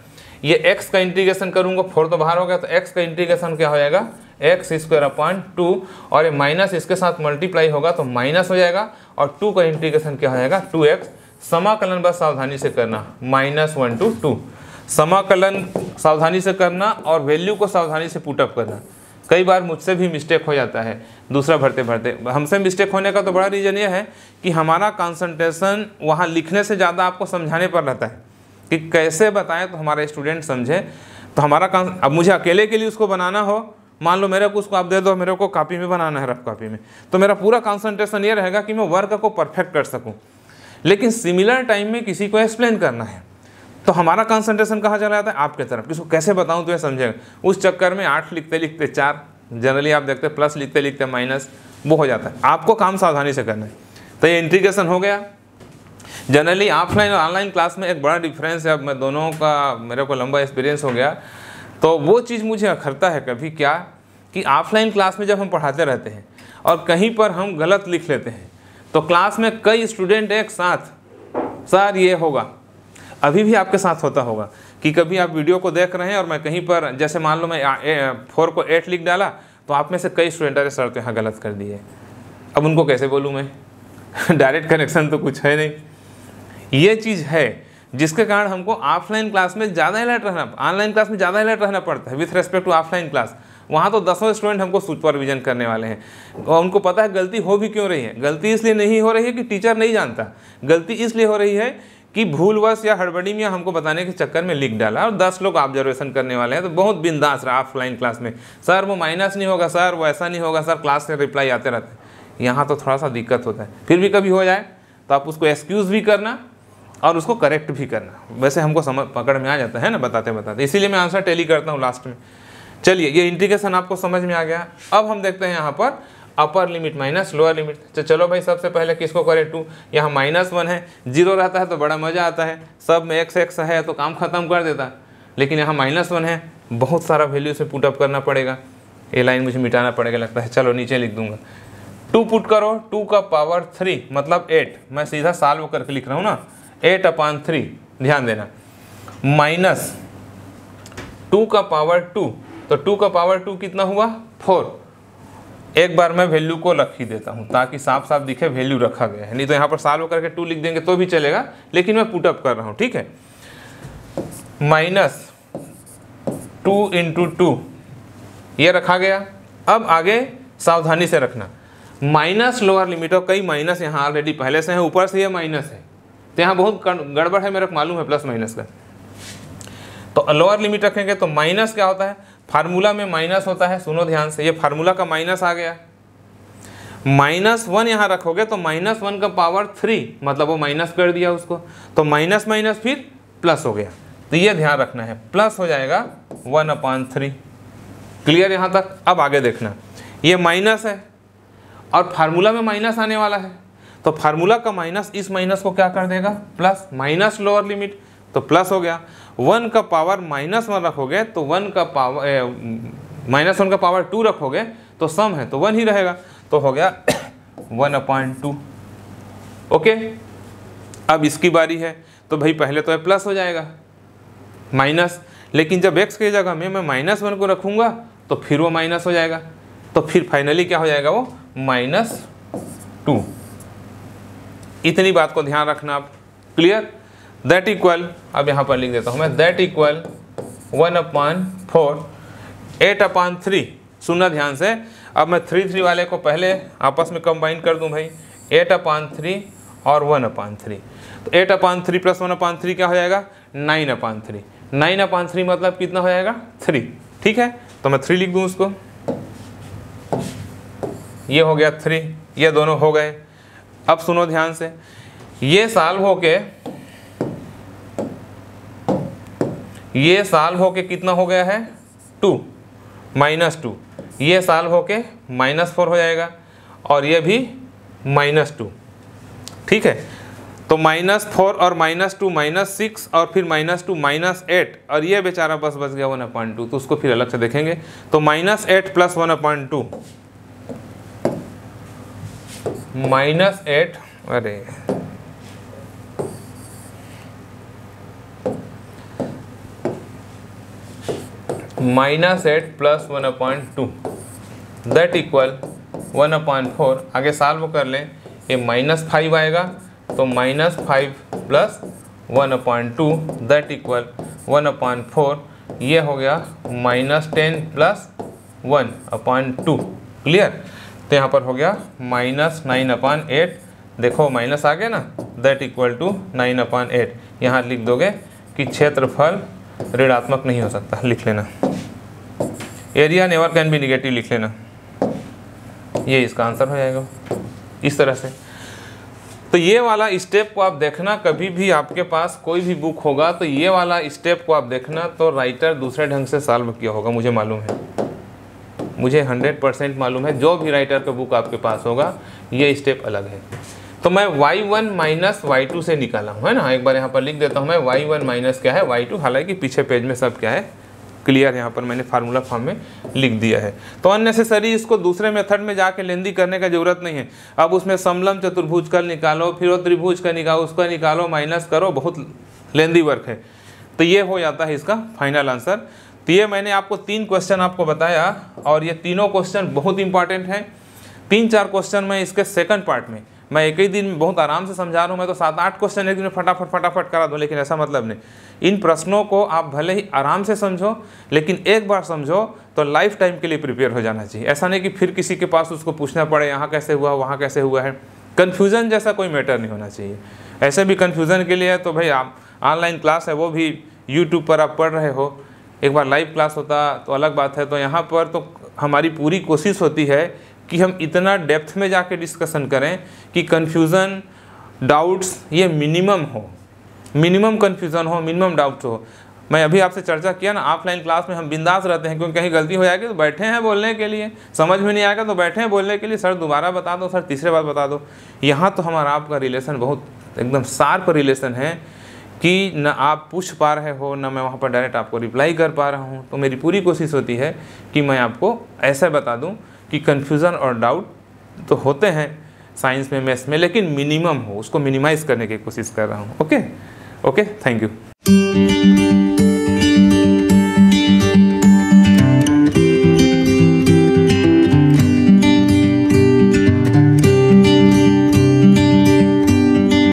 ये x का इंटीग्रेशन करूँगा फोर तो बाहर हो गया तो x का इंटीग्रेशन क्या हो जाएगा एक्स स्क्वायर अपॉइंट टू और ये माइनस इसके साथ मल्टीप्लाई होगा तो माइनस हो जाएगा और टू का इंटीग्रेशन क्या हो जाएगा टू एक्स समाकलन बस सावधानी से करना माइनस वन टू टू समाकलन सावधानी से करना और वैल्यू को सावधानी से पुटअप करना कई बार मुझसे भी मिस्टेक हो जाता है दूसरा भरते भरते हमसे मिस्टेक होने का तो बड़ा रीज़न यह है कि हमारा कॉन्सेंट्रेशन वहाँ लिखने से ज़्यादा आपको समझाने पर रहता है कि कैसे बताएं तो हमारे स्टूडेंट समझें तो हमारा काम अब मुझे अकेले के लिए उसको बनाना हो मान लो मेरे को उसको आप दे दो मेरे को कॉपी में बनाना है रफ कॉपी में तो मेरा पूरा कंसंट्रेशन ये रहेगा कि मैं वर्क को परफेक्ट कर सकूँ लेकिन सिमिलर टाइम में किसी को एक्सप्लेन करना है तो हमारा कंसंट्रेशन कहाँ चला जाता है आपके तरफ किसको कैसे बताऊँ तो यह समझेगा उस चक्कर में आठ लिखते लिखते चार जनरली आप देखते प्लस लिखते लिखते माइनस वो हो जाता है आपको काम सावधानी से करना है तो ये इंटीग्रेशन हो गया जनरली ऑफलाइन और ऑनलाइन क्लास में एक बड़ा डिफरेंस है अब मैं दोनों का मेरे को लंबा एक्सपीरियंस हो गया तो वो चीज़ मुझे अखरता है कभी क्या कि ऑफलाइन क्लास में जब हम पढ़ाते रहते हैं और कहीं पर हम गलत लिख लेते हैं तो क्लास में कई स्टूडेंट एक साथ सर ये होगा अभी भी आपके साथ होता होगा कि कभी आप वीडियो को देख रहे हैं और मैं कहीं पर जैसे मान लो मैं फोर को एट लिख डाला तो आप में से कई स्टूडेंट अरे सर तो यहाँ गलत कर दिए अब उनको कैसे बोलूँ मैं डायरेक्ट कनेक्शन तो कुछ है नहीं ये चीज़ है जिसके कारण हमको ऑफलाइन क्लास में ज़्यादा अलर्ट रहना ऑनलाइन क्लास में ज़्यादा अलर्ट रहना पड़ता है with respect to offline class वहाँ तो दसों स्टूडेंट हमको सुपरविजन करने वाले हैं और उनको पता है गलती हो भी क्यों रही है गलती इसलिए नहीं हो रही है कि टीचर नहीं जानता गलती इसलिए हो रही है कि भूलवश या हड़बड़ी में हमको बताने के चक्कर में लिख डाला और दस लोग ऑब्जर्वेशन करने वाले हैं तो बहुत बिंदास रहा ऑफलाइन क्लास में सर वो माइनस नहीं होगा सर वो ऐसा नहीं होगा सर क्लास में रिप्लाई आते रहते हैं यहाँ तो थोड़ा सा दिक्कत होता है फिर भी कभी हो जाए तो आप उसको एक्सक्यूज़ भी करना और उसको करेक्ट भी करना वैसे हमको समझ पकड़ में आ जाता है ना बताते बताते इसीलिए मैं आंसर टेली करता हूँ लास्ट में चलिए ये इंटीग्रेशन आपको समझ में आ गया अब हम देखते हैं यहाँ पर upper limit minus lower limit तो चलो भाई सबसे पहले किसको करें टू यहाँ माइनस वन है जीरो रहता है तो बड़ा मज़ा आता है सब में एक्स एक्स है तो काम ख़त्म कर देता लेकिन यहाँ माइनस वन है बहुत सारा वैल्यू से पुटअप करना पड़ेगा ये लाइन मुझे मिटाना पड़ेगा लगता है चलो नीचे लिख दूंगा टू पुट करो टू का पावर थ्री मतलब एट मैं सीधा साल्व करके लिख रहा हूँ ना एट अपान थ्री ध्यान देना माइनस टू का पावर टू तो टू का पावर टू कितना हुआ फोर एक बार मैं वैल्यू को रख ही देता हूँ ताकि साफ साफ दिखे वैल्यू रखा गया है नहीं तो यहाँ पर साल करके टू लिख देंगे तो भी चलेगा लेकिन मैं पुटअप कर रहा हूँ ठीक है माइनस टू इंटू टू ये रखा गया अब आगे सावधानी से रखना माइनस लोअर लिमिट और कई माइनस यहाँ ऑलरेडी पहले से हैं ऊपर से ये माइनस है तो यहाँ बहुत गड़बड़ है मेरा मालूम है प्लस माइनस का तो लोअर लिमिट रखेंगे तो माइनस क्या होता है फार्मूला में माइनस होता है सुनो ध्यान से ये फार्मूला का माइनस आ गया माइनस वन यहाँ रखोगे तो माइनस वन का पावर थ्री मतलब वो माइनस कर दिया उसको तो माइनस माइनस फिर प्लस हो गया तो ये ध्यान रखना है प्लस हो जाएगा वन अपॉन थ्री क्लियर यहाँ तक अब आगे देखना ये माइनस है और फार्मूला में माइनस आने वाला है तो फार्मूला का माइनस इस माइनस को क्या कर देगा प्लस माइनस लोअर लिमिट तो प्लस हो गया वन का पावर माइनस वन रखोगे तो वन का पावर माइनस वन का पावर टू रखोगे तो सम है तो वन ही रहेगा तो हो गया वन अपॉइंट टू ओके अब इसकी बारी है तो भाई पहले तो ये प्लस हो जाएगा माइनस लेकिन जब एक्स की जगह में मैं माइनस वन को रखूँगा तो फिर वो माइनस हो जाएगा तो फिर फाइनली क्या हो जाएगा वो माइनस टू इतनी बात को ध्यान रखना आप क्लियर दैट इक्वल अब यहां पर लिख देता हूं मैं that equal one upon four eight upon three सुनना ध्यान से अब मैं थ्री थ्री वाले को पहले आपस में कंबाइन कर दूं भाई एट अपान थ्री और वन अपान थ्री तो eight upon three plus one upon three क्या हो जाएगा nine upon three nine upon three मतलब कितना हो जाएगा थ्री ठीक है तो मैं थ्री लिख दूं उसको ये हो गया थ्री ये दोनों हो गए अब सुनो ध्यान से ये साल्व होके ये साल्व के कितना हो गया है टू माइनस टू ये साल्व होके माइनस फोर हो जाएगा और ये भी माइनस टू ठीक है तो माइनस फोर और माइनस टू माइनस सिक्स और फिर माइनस टू माइनस एट और ये बेचारा बस बच गया वन अपॉइंट टू तो उसको फिर अलग से देखेंगे तो minus eight plus one upon two minus eight अरे minus eight plus one upon two that equal one upon four आगे साल्व कर लें ये माइनस फाइव आएगा तो minus five plus one upon two that equal one upon four ये हो गया minus ten plus one upon two clear तो यहाँ पर हो गया माइनस नाइन अपान एट देखो माइनस आ गया ना that equal to nine upon eight यहाँ लिख दोगे कि क्षेत्रफल ऋणात्मक नहीं हो सकता लिख लेना area never can be negative लिख लेना ये इसका आंसर हो जाएगा इस तरह से तो ये वाला स्टेप को आप देखना कभी भी आपके पास कोई भी बुक होगा तो ये वाला स्टेप को आप देखना तो राइटर दूसरे ढंग से सॉल्व किया होगा मुझे मालूम है मुझे 100 परसेंट मालूम है जो भी राइटर का बुक आपके पास होगा ये स्टेप अलग है तो मैं y one minus y two से निकाला हूँ है ना एक बार यहाँ पर लिख देता हूँ मैं वाई वन माइनस क्या है वाई टू हालांकि पीछे पेज में सब क्या है क्लियर यहाँ पर मैंने फार्मूला फॉर्म में लिख दिया है तो अननेसेसरी इसको दूसरे मेथड में जाके लेंदी करने का जरूरत नहीं है अब उसमें समलम चतुर्भुज का निकालो फिर वो त्रिभुज का निकालो उसका निकालो माइनस करो बहुत लेंदी वर्क है तो ये हो जाता है इसका फाइनल आंसर तो ये मैंने आपको तीन क्वेश्चन आपको बताया और ये तीनों क्वेश्चन बहुत इंपॉर्टेंट हैं तीन चार क्वेश्चन मैं इसके सेकंड पार्ट में मैं एक ही दिन बहुत आराम से समझा रहा हूँ मैं तो सात आठ क्वेश्चन एक दिन में फटाफट फटाफट करा दूँ लेकिन ऐसा मतलब नहीं इन प्रश्नों को आप भले ही आराम से समझो लेकिन एक बार समझो तो लाइफ टाइम के लिए प्रिपेयर हो जाना चाहिए ऐसा नहीं कि फिर किसी के पास उसको पूछना पड़े यहाँ कैसे हुआ वहाँ कैसे हुआ है कन्फ्यूज़न जैसा कोई मैटर नहीं होना चाहिए ऐसे भी कन्फ्यूज़न के लिए तो भाई आप ऑनलाइन क्लास है वो भी यूट्यूब पर आप पढ़ रहे हो एक बार लाइव क्लास होता तो अलग बात है तो यहाँ पर तो हमारी पूरी कोशिश होती है कि हम इतना डेप्थ में जा डिस्कशन करें कि कन्फ्यूज़न डाउट्स ये मिनिमम हो मिनिमम कन्फ्यूज़न हो मिनिमम डाउट हो मैं अभी आपसे चर्चा किया ना ऑफलाइन क्लास में हम बिंदास रहते हैं क्योंकि कहीं गलती हो जाएगी तो बैठे हैं बोलने के लिए समझ में नहीं आएगा तो बैठे हैं बोलने के लिए सर दोबारा बता दो सर तीसरे बार बता दो यहाँ तो हमारा आपका रिलेशन बहुत एकदम शार्प रिलेशन है कि न आप पूछ पा रहे हो न मैं वहाँ पर डायरेक्ट आपको रिप्लाई कर पा रहा हूँ तो मेरी पूरी कोशिश होती है कि मैं आपको ऐसा बता दूँ कि कन्फ्यूज़न और डाउट तो होते हैं साइंस में मैथ्स में लेकिन मिनिमम हो उसको मिनिमाइज़ करने की कोशिश कर रहा हूँ ओके ओके थैंक यू